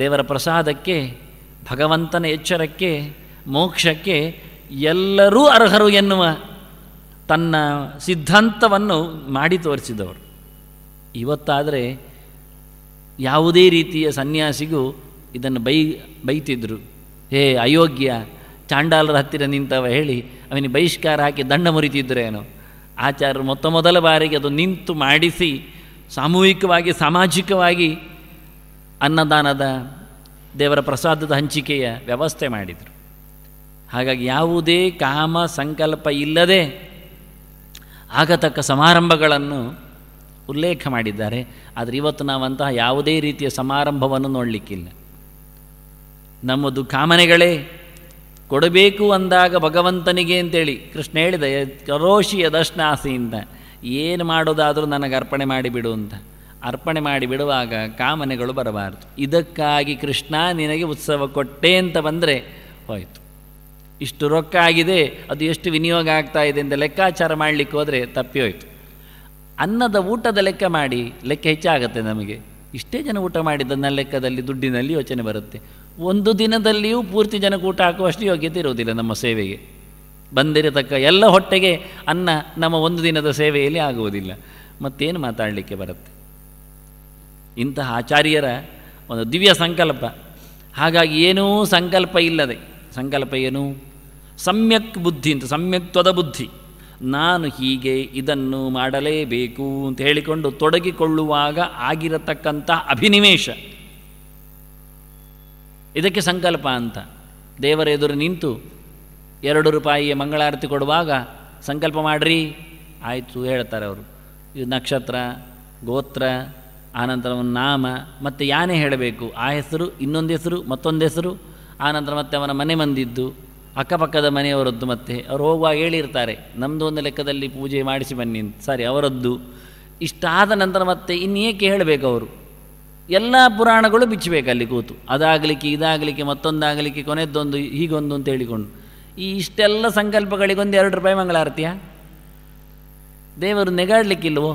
ದೇವರ ಪ್ರಸಾದಕ್ಕೆ ಭಗವಂತನ ಎಚ್ಚರಕ್ಕೆ ಮೋಕ್ಷಕ್ಕೆ ಎಲ್ಲರೂ ಅರ್ಹರು ಎನ್ನುವ ತನ್ನ ಸಿದ್ಧಾಂತವನ್ನು ಮಾಡಿ ತೋರಿಸಿದವರು ಇವತ್ತಾದರೆ ಯಾವುದೇ ರೀತಿಯ ಸನ್ಯಾಸಿಗೂ ಇದನ್ನು ಬೈ ಬೈತಿದ್ರು ಹೇ ಅಯೋಗ್ಯ ಚಾಂಡಾಲರ ಹತ್ತಿರ ನಿಂತವ ಹೇಳಿ ಅವನಿಗೆ ಬಹಿಷ್ಕಾರ ಹಾಕಿ ದಂಡ ಮುರಿತಿದ್ರೇನೋ ಆಚಾರ್ಯರು ಮೊತ್ತ ಮೊದಲ ಬಾರಿಗೆ ಅದು ನಿಂತು ಮಾಡಿಸಿ ಸಾಮೂಹಿಕವಾಗಿ ಸಾಮಾಜಿಕವಾಗಿ ಅನ್ನದಾನದ ದೇವರ ಪ್ರಸಾದದ ಹಂಚಿಕೆಯ ವ್ಯವಸ್ಥೆ ಮಾಡಿದರು ಹಾಗಾಗಿ ಯಾವುದೇ ಕಾಮ ಸಂಕಲ್ಪ ಇಲ್ಲದೆ ಆಗತಕ್ಕ ಸಮಾರಂಭಗಳನ್ನು ಉಲ್ಲೇಖ ಮಾಡಿದ್ದಾರೆ ಆದರೆ ಇವತ್ತು ನಾವಂತಹ ಯಾವುದೇ ರೀತಿಯ ಸಮಾರಂಭವನ್ನು ನೋಡಲಿಕ್ಕಿಲ್ಲ ನಮ್ಮದು ಕಾಮನೆಗಳೇ ಕೊಡಬೇಕು ಅಂದಾಗ ಭಗವಂತನಿಗೆ ಅಂತೇಳಿ ಕೃಷ್ಣ ಹೇಳಿದ ಕರೋಷಿ ದರ್ಶನ ಆಸೆಯಿಂದ ಏನು ಮಾಡೋದಾದರೂ ನನಗೆ ಅರ್ಪಣೆ ಮಾಡಿಬಿಡು ಅಂತ ಅರ್ಪಣೆ ಮಾಡಿ ಬಿಡುವಾಗ ಕಾಮನೆಗಳು ಬರಬಾರದು ಇದಕ್ಕಾಗಿ ಕೃಷ್ಣ ನಿನಗೆ ಉತ್ಸವ ಕೊಟ್ಟೆ ಅಂತ ಬಂದರೆ ಹೋಯಿತು ಇಷ್ಟು ರೊಕ್ಕ ಆಗಿದೆ ಅದು ಎಷ್ಟು ವಿನಿಯೋಗ ಆಗ್ತಾ ಇದೆ ಅಂತ ಲೆಕ್ಕಾಚಾರ ಮಾಡಲಿಕ್ಕೆ ಹೋದರೆ ತಪ್ಪಿ ಹೋಯಿತು ಅನ್ನದ ಊಟದ ಲೆಕ್ಕ ಮಾಡಿ ಲೆಕ್ಕ ಹೆಚ್ಚಾಗುತ್ತೆ ನಮಗೆ ಇಷ್ಟೇ ಜನ ಊಟ ನನ್ನ ಲೆಕ್ಕದಲ್ಲಿ ದುಡ್ಡಿನಲ್ಲಿ ಯೋಚನೆ ಬರುತ್ತೆ ಒಂದು ದಿನದಲ್ಲಿಯೂ ಪೂರ್ತಿ ಜನಕೂಟ ಹಾಕುವಷ್ಟು ಯೋಗ್ಯತೆ ಇರುವುದಿಲ್ಲ ನಮ್ಮ ಸೇವೆಗೆ ಬಂದಿರತಕ್ಕ ಎಲ್ಲ ಹೊಟ್ಟೆಗೆ ಅನ್ನ ನಮ್ಮ ಒಂದು ದಿನದ ಸೇವೆಯಲ್ಲಿ ಆಗುವುದಿಲ್ಲ ಮತ್ತೇನು ಮಾತಾಡಲಿಕ್ಕೆ ಬರುತ್ತೆ ಇಂತಹ ಆಚಾರ್ಯರ ಒಂದು ದಿವ್ಯ ಸಂಕಲ್ಪ ಹಾಗಾಗಿ ಏನೂ ಸಂಕಲ್ಪ ಇಲ್ಲದೆ ಸಂಕಲ್ಪ ಏನು ಸಮ್ಯಕ್ ಬುದ್ಧಿ ಅಂತ ಸಮ್ಯಕ್ತ್ವದ ಬುದ್ಧಿ ನಾನು ಹೀಗೆ ಇದನ್ನು ಮಾಡಲೇಬೇಕು ಅಂತ ಹೇಳಿಕೊಂಡು ತೊಡಗಿಕೊಳ್ಳುವಾಗ ಆಗಿರತಕ್ಕಂಥ ಅಭಿನಿವೇಶ ಇದಕ್ಕೆ ಸಂಕಲ್ಪ ಅಂತ ದೇವರ ಎದುರು ನಿಂತು ಎರಡು ರೂಪಾಯಿಯ ಮಂಗಳಾರತಿ ಕೊಡುವಾಗ ಸಂಕಲ್ಪ ಮಾಡ್ರಿ ಆಯಿತು ಹೇಳ್ತಾರೆ ಅವರು ಇದು ನಕ್ಷತ್ರ ಗೋತ್ರ ಆನಂತರ ಅವನ ನಾಮ ಮತ್ತು ಯಾನೇ ಹೇಳಬೇಕು ಆ ಹೆಸರು ಇನ್ನೊಂದು ಹೆಸರು ಮತ್ತೊಂದು ಹೆಸರು ಆನಂತರ ಮತ್ತೆ ಅವನ ಮನೆ ಮಂದಿದ್ದು ಅಕ್ಕಪಕ್ಕದ ಮನೆಯವರದ್ದು ಮತ್ತೆ ಅವ್ರು ಹೋಗುವಾಗ ಹೇಳಿರ್ತಾರೆ ನಮ್ಮದು ಒಂದು ಲೆಕ್ಕದಲ್ಲಿ ಪೂಜೆ ಮಾಡಿಸಿ ಬನ್ನಿ ಸಾರಿ ಅವರದ್ದು ಇಷ್ಟಾದ ನಂತರ ಮತ್ತೆ ಇನ್ನೇಕೆ ಹೇಳಬೇಕು ಅವರು ಎಲ್ಲ ಪುರಾಣಗಳು ಬಿಚ್ಚಬೇಕು ಅಲ್ಲಿ ಕೂತು ಅದಾಗಲಿಕ್ಕೆ ಇದಾಗಲಿಕ್ಕೆ ಮತ್ತೊಂದಾಗಲಿಕ್ಕೆ ಕೊನೆದ್ದೊಂದು ಹೀಗೊಂದು ಅಂತ ಹೇಳಿಕೊಂಡು ಈ ಇಷ್ಟೆಲ್ಲ ಸಂಕಲ್ಪಗಳಿಗೊಂದು ಎರಡು ರೂಪಾಯಿ ಮಂಗಳಾರತಿಯ ದೇವರು ನೆಗಾಡಲಿಕ್ಕಿಲ್ವೋ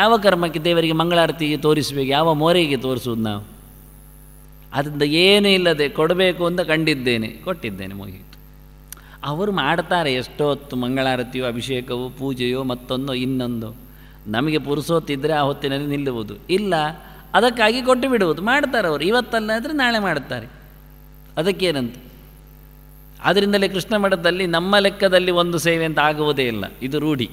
ಯಾವ ಕರ್ಮಕ್ಕೆ ದೇವರಿಗೆ ಮಂಗಳಾರತಿಗೆ ತೋರಿಸಬೇಕು ಯಾವ ಮೋರೆಗೆ ತೋರಿಸೋದು ನಾವು ಅದರಿಂದ ಏನೂ ಇಲ್ಲದೆ ಕೊಡಬೇಕು ಅಂತ ಕಂಡಿದ್ದೇನೆ ಕೊಟ್ಟಿದ್ದೇನೆ ಮುಗಿಯಿತು ಅವರು ಮಾಡ್ತಾರೆ ಎಷ್ಟೊತ್ತು ಮಂಗಳಾರತಿಯೋ ಅಭಿಷೇಕವೋ ಪೂಜೆಯೋ ಮತ್ತೊಂದೋ ಇನ್ನೊಂದು ನಮಗೆ ಪುರುಸೋತಿದ್ದರೆ ಆ ಹೊತ್ತಿನಲ್ಲಿ ನಿಲ್ಲುವುದು ಇಲ್ಲ ಅದಕ್ಕಾಗಿ ಕೊಟ್ಟು ಬಿಡುವುದು ಮಾಡ್ತಾರೆ ಅವರು ಇವತ್ತಲ್ಲ ನಾಳೆ ಮಾಡುತ್ತಾರೆ ಅದಕ್ಕೇನಂತ ಆದ್ದರಿಂದಲೇ ಕೃಷ್ಣ ಮಠದಲ್ಲಿ ನಮ್ಮ ಲೆಕ್ಕದಲ್ಲಿ ಒಂದು ಸೇವೆ ಅಂತ ಆಗುವುದೇ ಇಲ್ಲ ಇದು ರೂಢಿ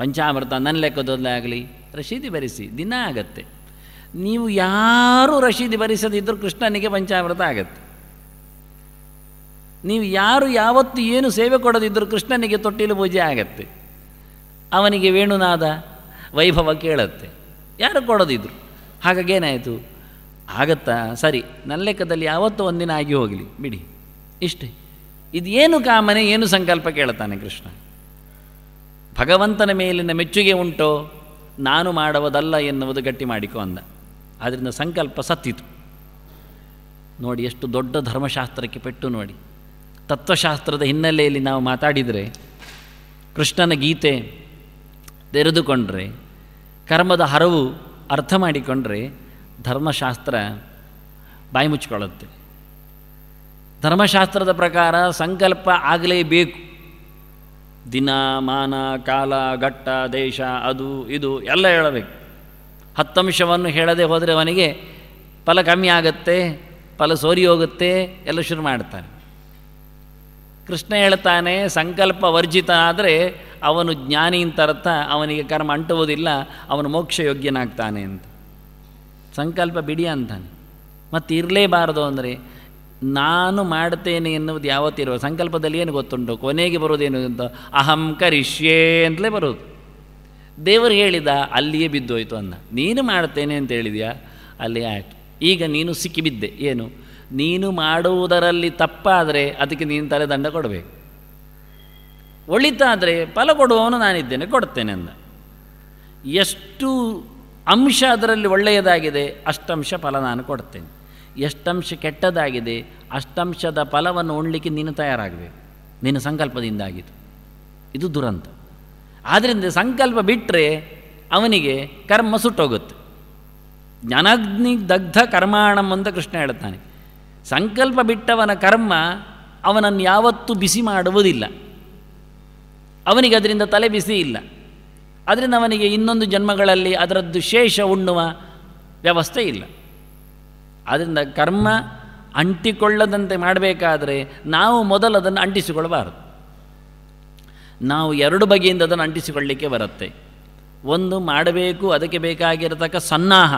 ಪಂಚಾಮೃತ ನನ್ನ ಲೆಕ್ಕದಲ್ಲೇ ಆಗಲಿ ರಶೀದಿ ಭರಿಸಿ ದಿನ ಆಗತ್ತೆ ನೀವು ಯಾರು ರಶೀದಿ ಭರಿಸದಿದ್ದರೂ ಕೃಷ್ಣನಿಗೆ ಪಂಚಾಮೃತ ಆಗತ್ತೆ ನೀವು ಯಾರು ಯಾವತ್ತು ಏನು ಸೇವೆ ಕೊಡದಿದ್ದರೂ ಕೃಷ್ಣನಿಗೆ ತೊಟ್ಟಿಲು ಪೂಜೆ ಆಗತ್ತೆ ಅವನಿಗೆ ವೇಣುನಾದ ವೈಭವ ಕೇಳತ್ತೆ ಯಾರು ಕೊಡೋದಿದ್ರು ಹಾಗಾಗಿ ಏನಾಯಿತು ಆಗತ್ತಾ ಸರಿ ನನ್ನ ಲೆಕ್ಕದಲ್ಲಿ ಯಾವತ್ತೂ ಒಂದಿನ ಆಗಿ ಹೋಗಲಿ ಬಿಡಿ ಇಷ್ಟೇ ಇದು ಏನು ಕಾಮನೆ ಏನು ಸಂಕಲ್ಪ ಕೇಳ್ತಾನೆ ಕೃಷ್ಣ ಭಗವಂತನ ಮೇಲಿನ ಮೆಚ್ಚುಗೆ ಉಂಟೋ ನಾನು ಮಾಡುವುದಲ್ಲ ಎನ್ನುವುದು ಗಟ್ಟಿ ಮಾಡಿಕೊ ಅಂದ ಆದ್ದರಿಂದ ಸಂಕಲ್ಪ ಸತ್ತಿತು ನೋಡಿ ಎಷ್ಟು ದೊಡ್ಡ ಧರ್ಮಶಾಸ್ತ್ರಕ್ಕೆ ಪೆಟ್ಟು ನೋಡಿ ತತ್ವಶಾಸ್ತ್ರದ ಹಿನ್ನೆಲೆಯಲ್ಲಿ ನಾವು ಮಾತಾಡಿದರೆ ಕೃಷ್ಣನ ಗೀತೆ ತೆರೆದುಕೊಂಡ್ರೆ ಕರ್ಮದ ಹರವು ಅರ್ಥ ಮಾಡಿಕೊಂಡ್ರೆ ಧರ್ಮಶಾಸ್ತ್ರ ಬಾಯಿ ಮುಚ್ಚಿಕೊಳ್ಳುತ್ತೆ ಧರ್ಮಶಾಸ್ತ್ರದ ಪ್ರಕಾರ ಸಂಕಲ್ಪ ಆಗಲೇಬೇಕು ದಿನ ಮಾನ ಕಾಲ ಘಟ್ಟ ದೇಶ ಅದು ಇದು ಎಲ್ಲ ಹೇಳಬೇಕು ಹತ್ತಂಶವನ್ನು ಹೇಳದೆ ಹೋದರೆ ಅವನಿಗೆ ಫಲ ಕಮ್ಮಿ ಆಗುತ್ತೆ ಫಲ ಸೋರಿ ಹೋಗುತ್ತೆ ಎಲ್ಲ ಶುರು ಮಾಡ್ತಾರೆ ಕೃಷ್ಣ ಹೇಳ್ತಾನೆ ಸಂಕಲ್ಪ ವರ್ಜಿತ ಆದರೆ ಅವನು ಜ್ಞಾನಿ ಅಂತ ಅರ್ಥ ಅವನಿಗೆ ಕರ್ಮ ಅಂಟುವುದಿಲ್ಲ ಅವನು ಮೋಕ್ಷ ಯೋಗ್ಯನಾಗ್ತಾನೆ ಅಂತ ಸಂಕಲ್ಪ ಬಿಡಿ ಅಂತಾನೆ ಮತ್ತು ಇರಲೇಬಾರದು ಅಂದರೆ ನಾನು ಮಾಡ್ತೇನೆ ಎನ್ನುವುದು ಯಾವತ್ತಿರುವ ಸಂಕಲ್ಪದಲ್ಲಿ ಏನು ಗೊತ್ತುಂಟು ಕೊನೆಗೆ ಬರೋದೇನು ಅಂತ ಅಹಂ ಕರಿಷ್ಯೇ ಅಂತಲೇ ಬರೋದು ದೇವರು ಹೇಳಿದ ಅಲ್ಲಿಯೇ ಬಿದ್ದೋಯ್ತು ಅನ್ನ ನೀನು ಮಾಡ್ತೇನೆ ಅಂತ ಹೇಳಿದ್ಯಾ ಅಲ್ಲಿ ಆಯಿತು ಈಗ ನೀನು ಸಿಕ್ಕಿಬಿದ್ದೆ ಏನು ನೀನು ಮಾಡುವುದರಲ್ಲಿ ತಪ್ಪಾದರೆ ಅದಕ್ಕೆ ನೀನು ತಲೆ ದಂಡ ಕೊಡಬೇಕು ಒಳಿತಾದರೆ ಫಲ ಕೊಡುವವನು ನಾನಿದ್ದೇನೆ ಕೊಡ್ತೇನೆ ಅಂದ ಎಷ್ಟು ಅಂಶ ಅದರಲ್ಲಿ ಒಳ್ಳೆಯದಾಗಿದೆ ಅಷ್ಟಂಶ ಫಲ ನಾನು ಕೊಡ್ತೇನೆ ಎಷ್ಟಂಶ ಕೆಟ್ಟದಾಗಿದೆ ಅಷ್ಟಂಶದ ಫಲವನ್ನು ಉಣ್ಲಿಕ್ಕೆ ನೀನು ತಯಾರಾಗಬೇಕು ನಿನ್ನ ಸಂಕಲ್ಪದಿಂದ ಆಗಿತ್ತು ಇದು ದುರಂತ ಆದ್ದರಿಂದ ಸಂಕಲ್ಪ ಬಿಟ್ಟರೆ ಅವನಿಗೆ ಕರ್ಮ ಸುಟ್ಟೋಗುತ್ತೆ ಜ್ಞಾನಾಗ್ನಿ ದಗ್ಧ ಕರ್ಮಾಣಂ ಅಂತ ಕೃಷ್ಣ ಹೇಳ್ತಾನೆ ಸಂಕಲ್ಪ ಬಿಟ್ಟವನ ಕರ್ಮ ಅವನನ್ನು ಯಾವತ್ತೂ ಬಿಸಿ ಮಾಡುವುದಿಲ್ಲ ಅವನಿಗೆ ಅದರಿಂದ ತಲೆ ಬಿಸಿ ಇಲ್ಲ ಅದರಿಂದ ಅವನಿಗೆ ಇನ್ನೊಂದು ಜನ್ಮಗಳಲ್ಲಿ ಅದರದ್ದು ಶೇಷ ಉಣ್ಣುವ ವ್ಯವಸ್ಥೆ ಇಲ್ಲ ಆದ್ದರಿಂದ ಕರ್ಮ ಅಂಟಿಕೊಳ್ಳದಂತೆ ಮಾಡಬೇಕಾದರೆ ನಾವು ಮೊದಲು ಅದನ್ನು ಅಂಟಿಸಿಕೊಳ್ಳಬಾರದು ನಾವು ಎರಡು ಬಗೆಯಿಂದ ಅದನ್ನು ಅಂಟಿಸಿಕೊಳ್ಳಲಿಕ್ಕೆ ಬರುತ್ತೆ ಒಂದು ಮಾಡಬೇಕು ಅದಕ್ಕೆ ಬೇಕಾಗಿರತಕ್ಕ ಸನ್ನಾಹ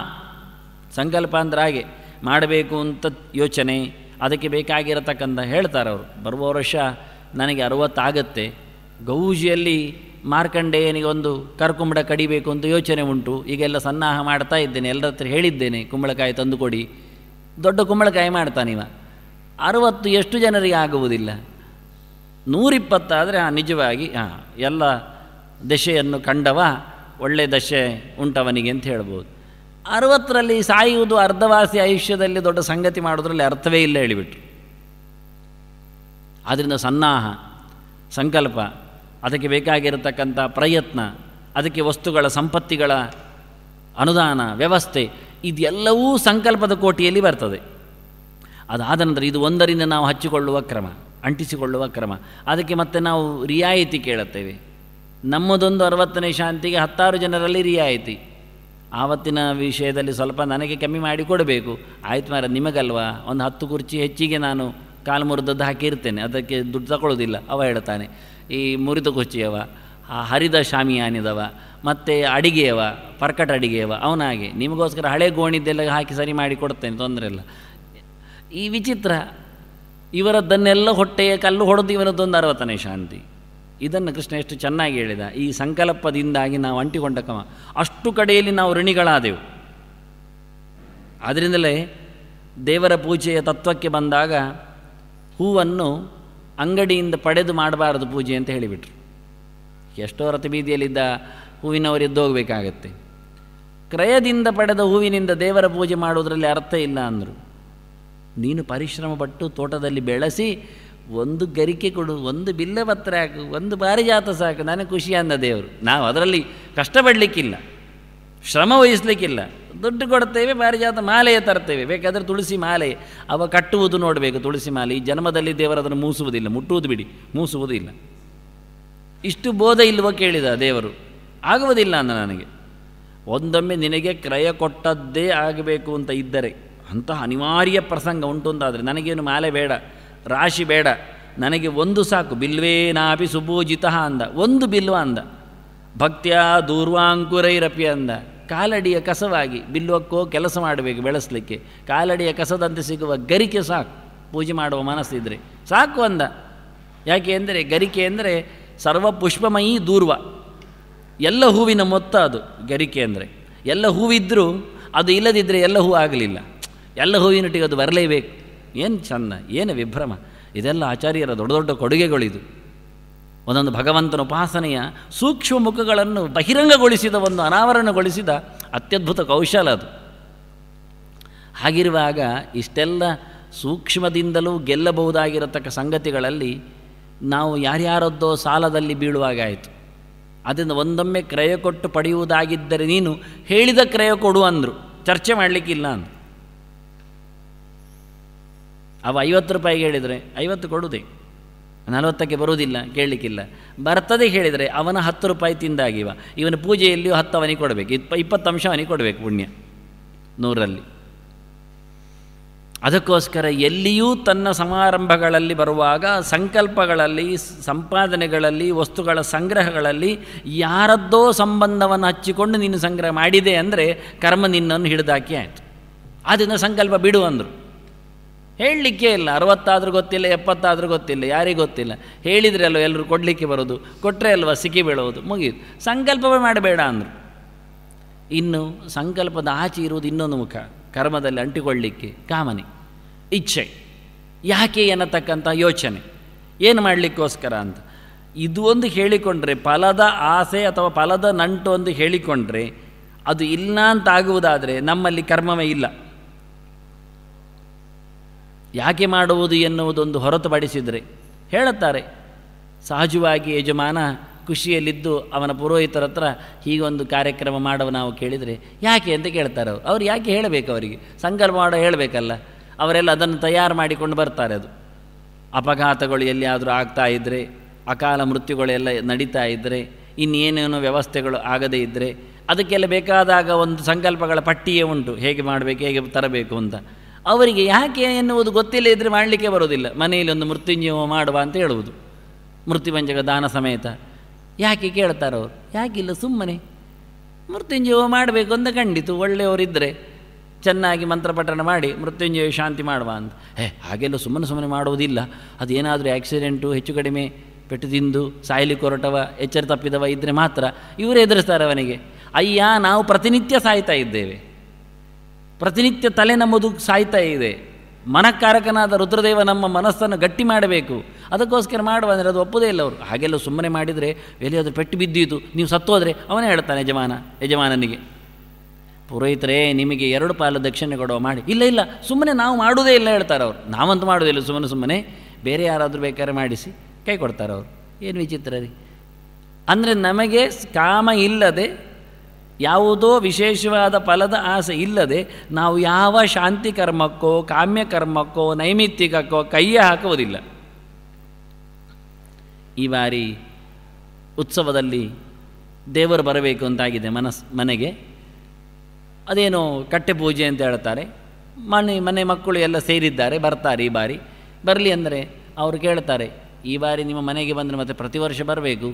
ಸಂಕಲ್ಪ ಅಂದರೆ ಹಾಗೆ ಮಾಡಬೇಕು ಅಂತ ಯೋಚನೆ ಅದಕ್ಕೆ ಬೇಕಾಗಿರತಕ್ಕಂಥ ಹೇಳ್ತಾರೆ ಅವರು ಬರುವ ವರ್ಷ ನನಗೆ ಅರುವತ್ತಾಗತ್ತೆ ಗೌಜಿಯಲ್ಲಿ ಮಾರ್ಕಂಡೇಯನಿಗೆ ಒಂದು ಕರ್ಕುಂಬಡ ಕಡಿಬೇಕು ಅಂತ ಯೋಚನೆ ಉಂಟು ಈಗೆಲ್ಲ ಸನ್ನಾಹ ಮಾಡ್ತಾ ಇದ್ದೇನೆ ಎಲ್ಲರ ಹತ್ರ ಹೇಳಿದ್ದೇನೆ ಕುಂಬಳಕಾಯಿ ತಂದುಕೊಡಿ ದೊಡ್ಡ ಕುಂಬಳಕಾಯಿ ಮಾಡ್ತಾನಿವ ಅರುವತ್ತು ಎಷ್ಟು ಜನರಿಗೆ ಆಗುವುದಿಲ್ಲ ನೂರಿಪ್ಪತ್ತಾದರೆ ಆ ನಿಜವಾಗಿ ಎಲ್ಲ ದಶೆಯನ್ನು ಕಂಡವ ಒಳ್ಳೆ ದಶೆ ಉಂಟವನಿಗೆ ಅಂತ ಹೇಳ್ಬೋದು ಅರವತ್ತರಲ್ಲಿ ಸಾಯುವುದು ಅರ್ಧವಾಸಿ ಆಯುಷ್ಯದಲ್ಲಿ ದೊಡ್ಡ ಸಂಗತಿ ಮಾಡೋದ್ರಲ್ಲಿ ಅರ್ಥವೇ ಇಲ್ಲ ಹೇಳಿಬಿಟ್ರು ಆದ್ದರಿಂದ ಸನ್ನಾಹ ಸಂಕಲ್ಪ ಅದಕ್ಕೆ ಬೇಕಾಗಿರತಕ್ಕಂಥ ಪ್ರಯತ್ನ ಅದಕ್ಕೆ ವಸ್ತುಗಳ ಸಂಪತ್ತಿಗಳ ಅನುದಾನ ವ್ಯವಸ್ಥೆ ಇದೆಲ್ಲವೂ ಸಂಕಲ್ಪದ ಕೋಟಿಯಲ್ಲಿ ಬರ್ತದೆ ಅದಾದ ನಂತರ ಇದು ಒಂದರಿಂದ ನಾವು ಹಚ್ಚಿಕೊಳ್ಳುವ ಕ್ರಮ ಅಂಟಿಸಿಕೊಳ್ಳುವ ಕ್ರಮ ಅದಕ್ಕೆ ಮತ್ತೆ ನಾವು ರಿಯಾಯಿತಿ ಕೇಳುತ್ತೇವೆ ನಮ್ಮದೊಂದು ಅರವತ್ತನೇ ಶಾಂತಿಗೆ ಹತ್ತಾರು ಜನರಲ್ಲಿ ರಿಯಾಯಿತಿ ಆವತ್ತಿನ ವಿಷಯದಲ್ಲಿ ಸ್ವಲ್ಪ ನನಗೆ ಕಮ್ಮಿ ಮಾಡಿ ಕೊಡಬೇಕು ಆಯ್ತು ಮಾರ ನಿಮಗಲ್ವಾ ಒಂದು ಹತ್ತು ಕುರ್ಚಿ ಹೆಚ್ಚಿಗೆ ನಾನು ಕಾಲು ಮುರಿದದ್ದು ಹಾಕಿರ್ತೇನೆ ಅದಕ್ಕೆ ದುಡ್ಡು ತಗೊಳ್ಳೋದಿಲ್ಲ ಅವ ಹೇಳ್ತಾನೆ ಈ ಮುರಿದ ಕುರ್ಚಿಯವ ಹರಿದ ಶಾಮಿಯಾನಿದವ ಮತ್ತು ಅಡಿಗೆಯವ ಪರ್ಕಟ ಅಡಿಗೆಯವ ಅವನಾಗೆ ನಿಮಗೋಸ್ಕರ ಹಳೆ ಗೋಣಿದ್ದೆಲ್ಲ ಹಾಕಿ ಸರಿ ಮಾಡಿ ಕೊಡ್ತೇನೆ ತೊಂದರೆ ಇಲ್ಲ ಈ ವಿಚಿತ್ರ ಇವರದ್ದನ್ನೆಲ್ಲ ಹೊಟ್ಟೆಯ ಕಲ್ಲು ಹೊಡೆದು ಇವನದ್ದೊಂದು ಅರವತ್ತನೇ ಶಾಂತಿ ಇದನ್ನು ಕೃಷ್ಣ ಎಷ್ಟು ಚೆನ್ನಾಗಿ ಹೇಳಿದ ಈ ಸಂಕಲ್ಪದಿಂದಾಗಿ ನಾವು ಅಂಟಿಕೊಂಡ ಕಮ ಅಷ್ಟು ಕಡೆಯಲ್ಲಿ ನಾವು ಋಣಿಗಳಾದೆವು ಅದರಿಂದಲೇ ದೇವರ ಪೂಜೆಯ ತತ್ವಕ್ಕೆ ಬಂದಾಗ ಹೂವನ್ನು ಅಂಗಡಿಯಿಂದ ಪಡೆದು ಮಾಡಬಾರದು ಪೂಜೆ ಅಂತ ಹೇಳಿಬಿಟ್ರು ಎಷ್ಟೋ ರಥಬೀದಿಯಲ್ಲಿದ್ದ ಎದ್ದೋಗಬೇಕಾಗತ್ತೆ ಕ್ರಯದಿಂದ ಪಡೆದ ಹೂವಿನಿಂದ ದೇವರ ಪೂಜೆ ಮಾಡುವುದರಲ್ಲಿ ಅರ್ಥ ಇಲ್ಲ ಅಂದರು ನೀನು ಪರಿಶ್ರಮಪಟ್ಟು ತೋಟದಲ್ಲಿ ಬೆಳೆಸಿ ಒಂದು ಗರಿಕೆ ಕೊಡು ಒಂದು ಬಿಲ್ಲ ಪತ್ರ ಹಾಕು ಒಂದು ಬಾರಿ ಜಾತ ಸಾಕು ನನಗೆ ಖುಷಿ ಅಂದ ದೇವರು ನಾವು ಅದರಲ್ಲಿ ಕಷ್ಟಪಡಲಿಕ್ಕಿಲ್ಲ ಶ್ರಮ ವಹಿಸಲಿಕ್ಕಿಲ್ಲ ದುಡ್ಡು ಕೊಡ್ತೇವೆ ಪಾರಿಜಾತ ಮಾಲೆಯ ತರ್ತೇವೆ ಬೇಕಾದರೆ ತುಳಸಿ ಮಾಲೆ ಅವ ಕಟ್ಟುವುದು ನೋಡಬೇಕು ತುಳಸಿ ಮಾಲೆ ಈ ಜನ್ಮದಲ್ಲಿ ದೇವರು ಅದನ್ನು ಮೂಸುವುದಿಲ್ಲ ಮುಟ್ಟುವುದು ಬಿಡಿ ಮೂಸುವುದಿಲ್ಲ ಇಷ್ಟು ಬೋಧ ಇಲ್ವೋ ಕೇಳಿದ ದೇವರು ಆಗುವುದಿಲ್ಲ ಅಂದ ನನಗೆ ಒಂದೊಮ್ಮೆ ನಿನಗೆ ಕ್ರಯ ಕೊಟ್ಟದ್ದೇ ಆಗಬೇಕು ಅಂತ ಇದ್ದರೆ ಅಂತಹ ಅನಿವಾರ್ಯ ಪ್ರಸಂಗ ಉಂಟು ಅಂತಾದರೆ ನನಗೇನು ಮಾಲೆ ಬೇಡ ರಾಶಿ ಬೇಡ ನನಗೆ ಒಂದು ಸಾಕು ಬಿಲ್ವೇನಾಪಿ ಸುಪೂಜಿತ ಅಂದ ಒಂದು ಬಿಲ್ವ ಅಂದ ಭಕ್ತ್ಯ ದೂರ್ವಾಂಕುರೈರಪಿ ಅಂದ ಕಾಲಡಿಯ ಕಸವಾಗಿ ಬಿಲ್ವಕ್ಕೋ ಕೆಲಸ ಮಾಡಬೇಕು ಬೆಳೆಸಲಿಕ್ಕೆ ಕಾಲಡಿಯ ಕಸದಂತೆ ಸಿಗುವ ಗರಿಕೆ ಸಾಕು ಪೂಜೆ ಮಾಡುವ ಮನಸ್ಸಿದ್ರೆ ಸಾಕು ಅಂದ ಯಾಕೆ ಅಂದರೆ ಗರಿಕೆ ಅಂದರೆ ಸರ್ವ ಪುಷ್ಪಮಯಿ ದೂರ್ವ ಎಲ್ಲ ಹೂವಿನ ಮೊತ್ತ ಅದು ಗರಿಕೆ ಅಂದರೆ ಎಲ್ಲ ಹೂವಿದ್ದರೂ ಅದು ಇಲ್ಲದಿದ್ದರೆ ಎಲ್ಲ ಹೂವು ಆಗಲಿಲ್ಲ ಎಲ್ಲ ಹೂವಿನೊಟ್ಟಿಗೆ ಅದು ಬರಲೇಬೇಕು ಏನು ಚಂದ ಏನು ವಿಭ್ರಮ ಇದೆಲ್ಲ ಆಚಾರ್ಯರ ದೊಡ್ಡ ದೊಡ್ಡ ಕೊಡುಗೆಗಳಿದು ಒಂದೊಂದು ಭಗವಂತನ ಉಪಾಸನೆಯ ಸೂಕ್ಷ್ಮ ಮುಖಗಳನ್ನು ಬಹಿರಂಗಗೊಳಿಸಿದ ಒಂದು ಅನಾವರಣಗೊಳಿಸಿದ ಅತ್ಯದ್ಭುತ ಕೌಶಲ ಅದು ಹಾಗಿರುವಾಗ ಇಷ್ಟೆಲ್ಲ ಸೂಕ್ಷ್ಮದಿಂದಲೂ ಗೆಲ್ಲಬಹುದಾಗಿರತಕ್ಕ ಸಂಗತಿಗಳಲ್ಲಿ ನಾವು ಯಾರ್ಯಾರದ್ದೋ ಸಾಲದಲ್ಲಿ ಬೀಳುವಾಗ ಅದನ್ನು ಒಂದೊಮ್ಮೆ ಕ್ರಯ ಕೊಟ್ಟು ಪಡೆಯುವುದಾಗಿದ್ದರೆ ನೀನು ಹೇಳಿದ ಕ್ರಯ ಕೊಡು ಅಂದರು ಚರ್ಚೆ ಮಾಡಲಿಕ್ಕಿಲ್ಲ ಅಂದರು ಅವ ಐವತ್ತು ರೂಪಾಯಿಗೆ ಹೇಳಿದರೆ ಐವತ್ತು ಕೊಡುವುದೇ ನಲವತ್ತಕ್ಕೆ ಬರುವುದಿಲ್ಲ ಕೇಳಲಿಕ್ಕಿಲ್ಲ ಬರ್ತದೆ ಹೇಳಿದರೆ ಅವನ ಹತ್ತು ರೂಪಾಯಿ ತಿಂದಾಗಿವ ಇವನು ಪೂಜೆಯಲ್ಲಿಯೂ ಹತ್ತು ಅವನಿಗೆ ಕೊಡಬೇಕು ಇಪ್ಪ ಇಪ್ಪತ್ತು ಅಂಶ ಅವನಿಗೆ ಕೊಡಬೇಕು ಪುಣ್ಯ ನೂರಲ್ಲಿ ಅದಕ್ಕೋಸ್ಕರ ಎಲ್ಲಿಯೂ ತನ್ನ ಸಮಾರಂಭಗಳಲ್ಲಿ ಬರುವಾಗ ಸಂಕಲ್ಪಗಳಲ್ಲಿ ಸಂಪಾದನೆಗಳಲ್ಲಿ ವಸ್ತುಗಳ ಸಂಗ್ರಹಗಳಲ್ಲಿ ಯಾರದ್ದೋ ಸಂಬಂಧವನ್ನು ಹಚ್ಚಿಕೊಂಡು ನೀನು ಸಂಗ್ರಹ ಮಾಡಿದೆ ಅಂದರೆ ಕರ್ಮ ನಿನ್ನನ್ನು ಹಿಡಿದಾಕಿ ಆಯಿತು ಆದ್ದರಿಂದ ಸಂಕಲ್ಪ ಬಿಡು ಅಂದರು ಹೇಳಲಿಕ್ಕೆ ಇಲ್ಲ ಅರವತ್ತಾದರೂ ಗೊತ್ತಿಲ್ಲ ಎಪ್ಪತ್ತಾದರೂ ಗೊತ್ತಿಲ್ಲ ಯಾರಿಗೂ ಗೊತ್ತಿಲ್ಲ ಹೇಳಿದರೆ ಅಲ್ವ ಎಲ್ಲರೂ ಕೊಡಲಿಕ್ಕೆ ಬರೋದು ಕೊಟ್ಟರೆ ಅಲ್ವ ಸಿಕ್ಕಿ ಬೀಳೋದು ಮುಗಿಯಿತು ಸಂಕಲ್ಪವೇ ಮಾಡಬೇಡ ಅಂದರು ಇನ್ನು ಸಂಕಲ್ಪದ ಆಚೆ ಇರುವುದು ಇನ್ನೊಂದು ಮುಖ ಕರ್ಮದಲ್ಲಿ ಅಂಟಿಕೊಳ್ಳಲಿಕ್ಕೆ ಕಾಮನೆ ಇಚ್ಛೆ ಯಾಕೆ ಏನತಕ್ಕಂಥ ಯೋಚನೆ ಏನು ಮಾಡಲಿಕ್ಕೋಸ್ಕರ ಅಂತ ಇದು ಒಂದು ಹೇಳಿಕೊಂಡ್ರೆ ಫಲದ ಆಸೆ ಅಥವಾ ಫಲದ ನಂಟು ಒಂದು ಹೇಳಿಕೊಂಡ್ರೆ ಅದು ಇಲ್ಲ ಅಂತ ಆಗುವುದಾದರೆ ನಮ್ಮಲ್ಲಿ ಕರ್ಮವೇ ಇಲ್ಲ ಯಾಕೆ ಮಾಡುವುದು ಎನ್ನುವುದೊಂದು ಹೊರತುಪಡಿಸಿದರೆ ಹೇಳುತ್ತಾರೆ ಸಹಜವಾಗಿ ಯಜಮಾನ ಖುಷಿಯಲ್ಲಿದ್ದು ಅವನ ಪುರೋಹಿತರ ಹತ್ರ ಹೀಗೊಂದು ಕಾರ್ಯಕ್ರಮ ಮಾಡುವ ನಾವು ಕೇಳಿದರೆ ಯಾಕೆ ಅಂತ ಕೇಳ್ತಾರೆ ಅವರು ಅವ್ರು ಯಾಕೆ ಹೇಳಬೇಕು ಅವರಿಗೆ ಸಂಕಲ್ಪ ಮಾಡೋ ಹೇಳಬೇಕಲ್ಲ ಅವರೆಲ್ಲ ಅದನ್ನು ತಯಾರು ಮಾಡಿಕೊಂಡು ಬರ್ತಾರೆ ಅದು ಅಪಘಾತಗಳು ಎಲ್ಲಿಯಾದರೂ ಆಗ್ತಾ ಇದ್ದರೆ ಅಕಾಲ ಮೃತ್ಯುಗಳೆಲ್ಲ ನಡೀತಾ ಇದ್ದರೆ ಇನ್ನೇನೇನು ವ್ಯವಸ್ಥೆಗಳು ಆಗದೇ ಇದ್ದರೆ ಅದಕ್ಕೆಲ್ಲ ಬೇಕಾದಾಗ ಒಂದು ಸಂಕಲ್ಪಗಳ ಪಟ್ಟಿಯೇ ಉಂಟು ಹೇಗೆ ಮಾಡಬೇಕು ಹೇಗೆ ತರಬೇಕು ಅಂತ ಅವರಿಗೆ ಯಾಕೆ ಎನ್ನುವುದು ಗೊತ್ತಿಲ್ಲ ಇದ್ರೆ ಮಾಡಲಿಕ್ಕೆ ಬರುವುದಿಲ್ಲ ಮನೆಯಲ್ಲಿ ಒಂದು ಮೃತ್ಯುಂಜಯ ಮಾಡುವ ಅಂತ ಹೇಳುವುದು ಮೃತ್ಯುಪಂಚಕ ದಾನ ಸಮೇತ ಯಾಕೆ ಕೇಳ್ತಾರೆ ಅವರು ಯಾಕಿಲ್ಲ ಸುಮ್ಮನೆ ಮೃತ್ಯುಂಜೀವ ಮಾಡಬೇಕು ಅಂತ ಖಂಡಿತು ಒಳ್ಳೆಯವರಿದ್ದರೆ ಚೆನ್ನಾಗಿ ಮಂತ್ರಪಠಣ ಮಾಡಿ ಮೃತ್ಯುಂಜಯ ಶಾಂತಿ ಮಾಡುವ ಅಂತ ಹೇ ಹಾಗೆಲ್ಲ ಸುಮ್ಮನೆ ಸುಮ್ಮನೆ ಮಾಡುವುದಿಲ್ಲ ಅದೇನಾದರೂ ಆ್ಯಕ್ಸಿಡೆಂಟು ಹೆಚ್ಚು ಕಡಿಮೆ ಪೆಟ್ಟು ತಿಂದು ಸಾಯಿಲಿ ಕೊರಟವ ಎಚ್ಚರ ತಪ್ಪಿದವ ಇದ್ದರೆ ಮಾತ್ರ ಇವರೇ ಎದುರಿಸ್ತಾರೆ ಅವನಿಗೆ ಅಯ್ಯ ನಾವು ಪ್ರತಿನಿತ್ಯ ಸಾಯ್ತಾ ಇದ್ದೇವೆ ಪ್ರತಿನಿತ್ಯ ತಲೆ ನಮ್ಮದು ಸಾಯ್ತಾ ಇದೆ ಮನಕಾರಕನಾದ ರುದ್ರದೇವ ನಮ್ಮ ಮನಸ್ಸನ್ನು ಗಟ್ಟಿ ಮಾಡಬೇಕು ಅದಕ್ಕೋಸ್ಕರ ಮಾಡುವ ಅಂದರೆ ಅದು ಒಪ್ಪದೇ ಇಲ್ಲ ಅವರು ಹಾಗೆಲ್ಲ ಸುಮ್ಮನೆ ಮಾಡಿದರೆ ಎಲ್ಲಿಯಾದರೂ ಪೆಟ್ಟು ಬಿದ್ದೀತು ನೀವು ಸತ್ತೋದ್ರೆ ಅವನೇ ಹೇಳ್ತಾನೆ ಯಜಮಾನ ಯಜಮಾನನಿಗೆ ಪುರೋಹಿತರೇ ನಿಮಗೆ ಎರಡು ಪಾಲು ದಕ್ಷಿಣೆ ಕೊಡುವ ಮಾಡಿ ಇಲ್ಲ ಇಲ್ಲ ಸುಮ್ಮನೆ ನಾವು ಮಾಡುವುದೇ ಇಲ್ಲ ಹೇಳ್ತಾರೆ ಅವರು ನಾವಂತೂ ಮಾಡುವುದಿಲ್ಲ ಸುಮ್ಮನೆ ಸುಮ್ಮನೆ ಬೇರೆ ಯಾರಾದರೂ ಬೇಕಾದ್ರೆ ಮಾಡಿಸಿ ಕೈ ಕೊಡ್ತಾರೆ ಅವರು ಏನು ವಿಚಿತ್ರ ರೀ ಅಂದರೆ ನಮಗೆ ಕಾಮ ಇಲ್ಲದೆ ಯಾವುದೋ ವಿಶೇಷವಾದ ಫಲದ ಆಸೆ ಇಲ್ಲದೆ ನಾವು ಯಾವ ಶಾಂತಿ ಕರ್ಮಕ್ಕೋ ಕಾಮ್ಯ ಕರ್ಮಕ್ಕೋ ನೈಮಿತ್ತಿಕಕ್ಕೋ ಕೈಯೇ ಹಾಕುವುದಿಲ್ಲ ಈ ಬಾರಿ ಉತ್ಸವದಲ್ಲಿ ದೇವರು ಬರಬೇಕು ಅಂತಾಗಿದೆ ಮನಸ್ ಮನೆಗೆ ಅದೇನು ಕಟ್ಟೆ ಪೂಜೆ ಅಂತ ಹೇಳ್ತಾರೆ ಮನೆ ಮನೆ ಮಕ್ಕಳು ಎಲ್ಲ ಸೇರಿದ್ದಾರೆ ಬರ್ತಾರೆ ಈ ಬಾರಿ ಬರಲಿ ಅಂದರೆ ಅವರು ಕೇಳ್ತಾರೆ ಈ ಬಾರಿ ನಿಮ್ಮ ಮನೆಗೆ ಬಂದರೆ ಮತ್ತೆ ಪ್ರತಿ ವರ್ಷ ಬರಬೇಕು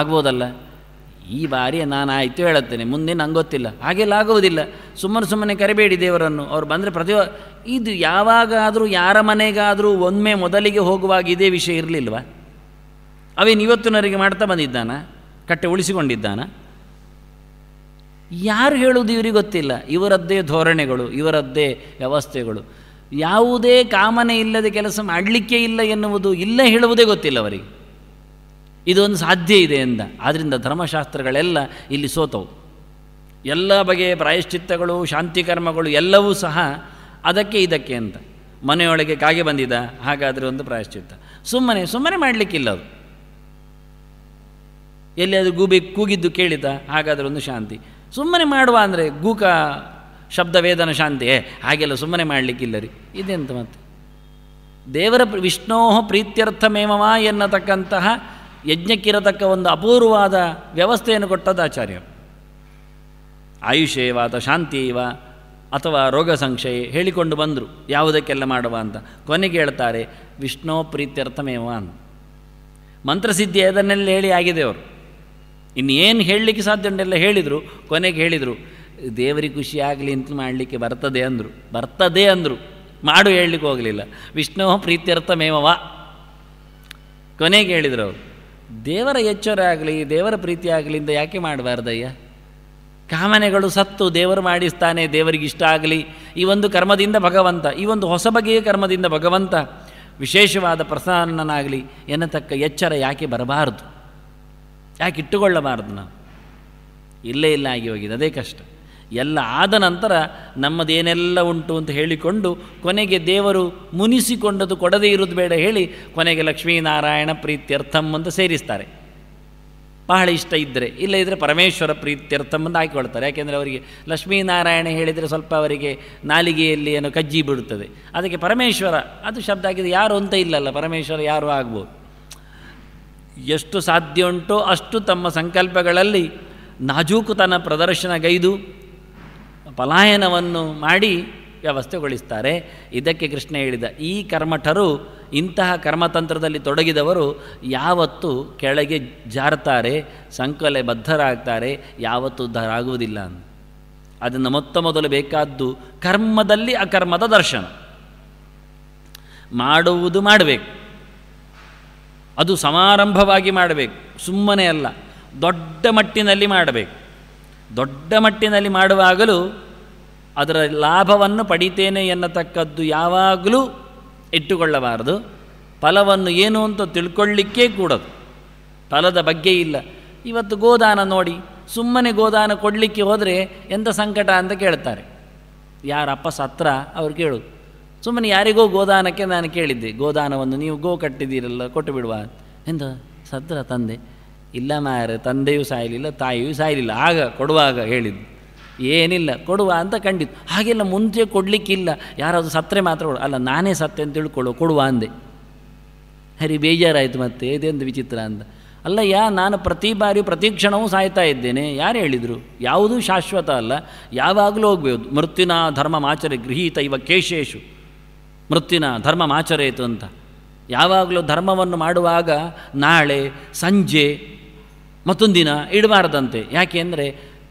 ಆಗ್ಬೋದಲ್ಲ ಈ ಬಾರಿ ನಾನು ಆಯಿತು ಹೇಳುತ್ತೇನೆ ಮುಂದೆ ನಂಗೆ ಗೊತ್ತಿಲ್ಲ ಹಾಗೆಲ್ಲ ಆಗುವುದಿಲ್ಲ ಸುಮ್ಮನೆ ಸುಮ್ಮನೆ ಕರಿಬೇಡಿ ದೇವರನ್ನು ಅವ್ರು ಬಂದರೆ ಪ್ರತಿ ಇದು ಯಾವಾಗಾದರೂ ಯಾರ ಮನೆಗಾದರೂ ಒಮ್ಮೆ ಮೊದಲಿಗೆ ಹೋಗುವಾಗ ಇದೇ ವಿಷಯ ಇರಲಿಲ್ವ ಅವೇನು ಇವತ್ತಿನವರಿಗೆ ಮಾಡ್ತಾ ಬಂದಿದ್ದಾನ ಕಟ್ಟೆ ಉಳಿಸಿಕೊಂಡಿದ್ದಾನ ಯಾರು ಹೇಳುವುದು ಇವರಿಗೆ ಗೊತ್ತಿಲ್ಲ ಇವರದ್ದೇ ಧೋರಣೆಗಳು ಇವರದ್ದೇ ವ್ಯವಸ್ಥೆಗಳು ಯಾವುದೇ ಕಾಮನೆ ಇಲ್ಲದೆ ಕೆಲಸ ಮಾಡಲಿಕ್ಕೆ ಇಲ್ಲ ಎನ್ನುವುದು ಇಲ್ಲ ಹೇಳುವುದೇ ಗೊತ್ತಿಲ್ಲ ಅವರಿಗೆ ಇದೊಂದು ಸಾಧ್ಯ ಇದೆ ಅಂದ ಆದ್ದರಿಂದ ಧರ್ಮಶಾಸ್ತ್ರಗಳೆಲ್ಲ ಇಲ್ಲಿ ಸೋತವು ಎಲ್ಲ ಬಗೆಯ ಪ್ರಾಯಶ್ಚಿತ್ತಗಳು ಶಾಂತಿ ಕರ್ಮಗಳು ಎಲ್ಲವೂ ಸಹ ಅದಕ್ಕೆ ಇದಕ್ಕೆ ಅಂತ ಮನೆಯೊಳಗೆ ಕಾಗೆ ಬಂದಿದ ಹಾಗಾದರೆ ಒಂದು ಪ್ರಾಯಶ್ಚಿತ್ತ ಸುಮ್ಮನೆ ಸುಮ್ಮನೆ ಮಾಡಲಿಕ್ಕಿಲ್ಲ ಅದು ಎಲ್ಲಿ ಅದು ಗೂಬೆ ಕೂಗಿದ್ದು ಕೇಳಿದ ಹಾಗಾದರೆ ಒಂದು ಶಾಂತಿ ಸುಮ್ಮನೆ ಮಾಡುವ ಅಂದರೆ ಗೂಕ ಶಬ್ದ ವೇದನ ಶಾಂತಿ ಹಾಗೆಲ್ಲ ಸುಮ್ಮನೆ ಮಾಡಲಿಕ್ಕಿಲ್ಲ ರೀ ಇದೆಂತ ಮತ್ತೆ ದೇವರ ವಿಷ್ಣೋ ಮೇಮವಾ ಎನ್ನತಕ್ಕಂತಹ ಯಜ್ಞಕ್ಕಿರತಕ್ಕ ಒಂದು ಅಪೂರ್ವವಾದ ವ್ಯವಸ್ಥೆಯನ್ನು ಕೊಟ್ಟದ್ದು ಆಚಾರ್ಯರು ಆಯುಷೇವ ಶಾಂತಿಯೇವ ಅಥವಾ ರೋಗ ಸಂಶಯ ಹೇಳಿಕೊಂಡು ಬಂದರು ಯಾವುದಕ್ಕೆಲ್ಲ ಮಾಡುವ ಅಂತ ಕೊನೆಗೆ ಹೇಳ್ತಾರೆ ವಿಷ್ಣು ಪ್ರೀತ್ಯರ್ಥಮೇವ ಅಂತ ಮಂತ್ರಸಿದ್ಧಿ ಅದನ್ನೆಲ್ಲ ಹೇಳಿ ಆಗಿದೆ ಅವರು ಇನ್ನೇನು ಹೇಳಲಿಕ್ಕೆ ಸಾಧ್ಯ ಉಂಟೆಲ್ಲ ಹೇಳಿದರು ಕೊನೆಗೆ ಹೇಳಿದರು ದೇವರಿಗೆ ಖುಷಿ ಆಗಲಿ ಅಂತ ಮಾಡಲಿಕ್ಕೆ ಬರ್ತದೆ ಅಂದರು ಬರ್ತದೆ ಅಂದರು ಮಾಡು ಹೇಳಲಿಕ್ಕೆ ಹೋಗಲಿಲ್ಲ ವಿಷ್ಣು ಪ್ರೀತ್ಯರ್ಥಮೇವ ಕೊನೆಗೆ ಹೇಳಿದರು ಅವರು ದೇವರ ಎಚ್ಚರ ಆಗಲಿ ದೇವರ ಪ್ರೀತಿ ಯಾಕೆ ಮಾಡಬಾರ್ದಯ್ಯ ಕಾಮನೆಗಳು ಸತ್ತು ದೇವರು ಮಾಡಿಸ್ತಾನೆ ದೇವರಿಗೆ ಇಷ್ಟ ಆಗಲಿ ಈ ಒಂದು ಕರ್ಮದಿಂದ ಭಗವಂತ ಈ ಒಂದು ಹೊಸ ಬಗೆಯ ಕರ್ಮದಿಂದ ಭಗವಂತ ವಿಶೇಷವಾದ ಪ್ರಸನ್ನನಾಗಲಿ ಎನ್ನತಕ್ಕ ಎಚ್ಚರ ಯಾಕೆ ಬರಬಾರದು ಯಾಕೆ ಇಟ್ಟುಕೊಳ್ಳಬಾರದು ನಾವು ಇಲ್ಲೇ ಇಲ್ಲ ಆಗಿ ಹೋಗಿದೆ ಅದೇ ಕಷ್ಟ ಎಲ್ಲ ಆದ ನಂತರ ನಮ್ಮದೇನೆಲ್ಲ ಉಂಟು ಅಂತ ಹೇಳಿಕೊಂಡು ಕೊನೆಗೆ ದೇವರು ಮುನಿಸಿಕೊಂಡದು ಕೊಡದೇ ಇರೋದು ಬೇಡ ಹೇಳಿ ಕೊನೆಗೆ ಲಕ್ಷ್ಮೀನಾರಾಯಣ ಪ್ರೀತ್ಯರ್ಥಂ ಅಂತ ಸೇರಿಸ್ತಾರೆ ಬಹಳ ಇಷ್ಟ ಇದ್ದರೆ ಇಲ್ಲ ಇದ್ದರೆ ಪರಮೇಶ್ವರ ಪ್ರೀತ್ಯರ್ಥಂ ಅಂತ ಹಾಕಿಕೊಳ್ತಾರೆ ಯಾಕೆಂದರೆ ಅವರಿಗೆ ಲಕ್ಷ್ಮೀನಾರಾಯಣ ಹೇಳಿದರೆ ಸ್ವಲ್ಪ ಅವರಿಗೆ ನಾಲಿಗೆಯಲ್ಲಿ ಏನೋ ಕಜ್ಜಿ ಬಿಡುತ್ತದೆ ಅದಕ್ಕೆ ಪರಮೇಶ್ವರ ಅದು ಶಬ್ದ ಆಗಿದೆ ಯಾರು ಅಂತ ಇಲ್ಲಲ್ಲ ಪರಮೇಶ್ವರ ಯಾರು ಆಗ್ಬೋದು ಎಷ್ಟು ಸಾಧ್ಯ ಉಂಟೋ ಅಷ್ಟು ತಮ್ಮ ಸಂಕಲ್ಪಗಳಲ್ಲಿ ನಾಜೂಕುತನ ಪ್ರದರ್ಶನಗೈದು ಪಲಾಯನವನ್ನು ಮಾಡಿ ವ್ಯವಸ್ಥೆಗೊಳಿಸ್ತಾರೆ ಇದಕ್ಕೆ ಕೃಷ್ಣ ಹೇಳಿದ ಈ ಕರ್ಮಠರು ಇಂತಹ ಕರ್ಮತಂತ್ರದಲ್ಲಿ ತೊಡಗಿದವರು ಯಾವತ್ತೂ ಕೆಳಗೆ ಜಾರ್ತಾರೆ ಸಂಕಲೆ ಬದ್ಧರಾಗ್ತಾರೆ ಯಾವತ್ತೂ ಅಂತ ಅದನ್ನು ಮೊತ್ತ ಮೊದಲು ಬೇಕಾದ್ದು ಕರ್ಮದಲ್ಲಿ ಅಕರ್ಮದ ದರ್ಶನ ಮಾಡುವುದು ಮಾಡಬೇಕು ಅದು ಸಮಾರಂಭವಾಗಿ ಮಾಡಬೇಕು ಸುಮ್ಮನೆ ಅಲ್ಲ ದೊಡ್ಡ ಮಟ್ಟಿನಲ್ಲಿ ಮಾಡಬೇಕು ದೊಡ್ಡ ಮಟ್ಟಿನಲ್ಲಿ ಮಾಡುವಾಗಲೂ ಅದರ ಲಾಭವನ್ನು ಪಡಿತೇನೆ ಎನ್ನತಕ್ಕದ್ದು ಯಾವಾಗಲೂ ಇಟ್ಟುಕೊಳ್ಳಬಾರದು ಫಲವನ್ನು ಏನು ಅಂತ ತಿಳ್ಕೊಳ್ಳಿಕ್ಕೇ ಕೂಡದು ಫಲದ ಬಗ್ಗೆ ಇಲ್ಲ ಇವತ್ತು ಗೋದಾನ ನೋಡಿ ಸುಮ್ಮನೆ ಗೋದಾನ ಕೊಡಲಿಕ್ಕೆ ಹೋದರೆ ಎಂಥ ಸಂಕಟ ಅಂತ ಕೇಳ್ತಾರೆ ಅಪ್ಪ ಸತ್ರ ಅವ್ರು ಕೇಳು ಸುಮ್ಮನೆ ಯಾರಿಗೋ ಗೋದಾನಕ್ಕೆ ನಾನು ಕೇಳಿದ್ದೆ ಗೋದಾನವನ್ನು ನೀವು ಗೋ ಕಟ್ಟಿದ್ದೀರಲ್ಲ ಕೊಟ್ಟು ಬಿಡುವ ಎಂತ ಸತ್ರ ತಂದೆ ಇಲ್ಲ ಮಾರ ತಂದೆಯೂ ಸಾಯಲಿಲ್ಲ ತಾಯಿಯೂ ಸಾಯಲಿಲ್ಲ ಆಗ ಕೊಡುವಾಗ ಹೇಳಿದ್ದು ಏನಿಲ್ಲ ಕೊಡುವ ಅಂತ ಕಂಡಿತ್ತು ಹಾಗೆಲ್ಲ ಮುಂಚೆ ಕೊಡಲಿಕ್ಕಿಲ್ಲ ಯಾರಾದರೂ ಸತ್ತರೆ ಮಾತ್ರ ಕೊಡು ಅಲ್ಲ ನಾನೇ ಸತ್ತೆ ಅಂತ ತಿಳ್ಕೊಳ್ಳೋ ಕೊಡುವ ಅಂದೆ ಹರಿ ಬೇಜಾರಾಯಿತು ಮತ್ತೆ ಇದೆಂದು ವಿಚಿತ್ರ ಅಂತ ಅಲ್ಲ ಯಾ ನಾನು ಪ್ರತಿ ಬಾರಿ ಪ್ರತಿ ಕ್ಷಣವೂ ಸಾಯ್ತಾ ಇದ್ದೇನೆ ಯಾರು ಹೇಳಿದರು ಯಾವುದೂ ಶಾಶ್ವತ ಅಲ್ಲ ಯಾವಾಗಲೂ ಹೋಗ್ಬೋದು ಮೃತ್ಯುನ ಧರ್ಮ ಮಾಚರೆ ಗೃಹೀತ ಇವ ಕೇಶೇಶು ಮೃತ್ಯುನ ಧರ್ಮ ಅಂತ ಯಾವಾಗಲೂ ಧರ್ಮವನ್ನು ಮಾಡುವಾಗ ನಾಳೆ ಸಂಜೆ ಮತ್ತೊಂದು ದಿನ ಇಡಬಾರ್ದಂತೆ ಅಂದರೆ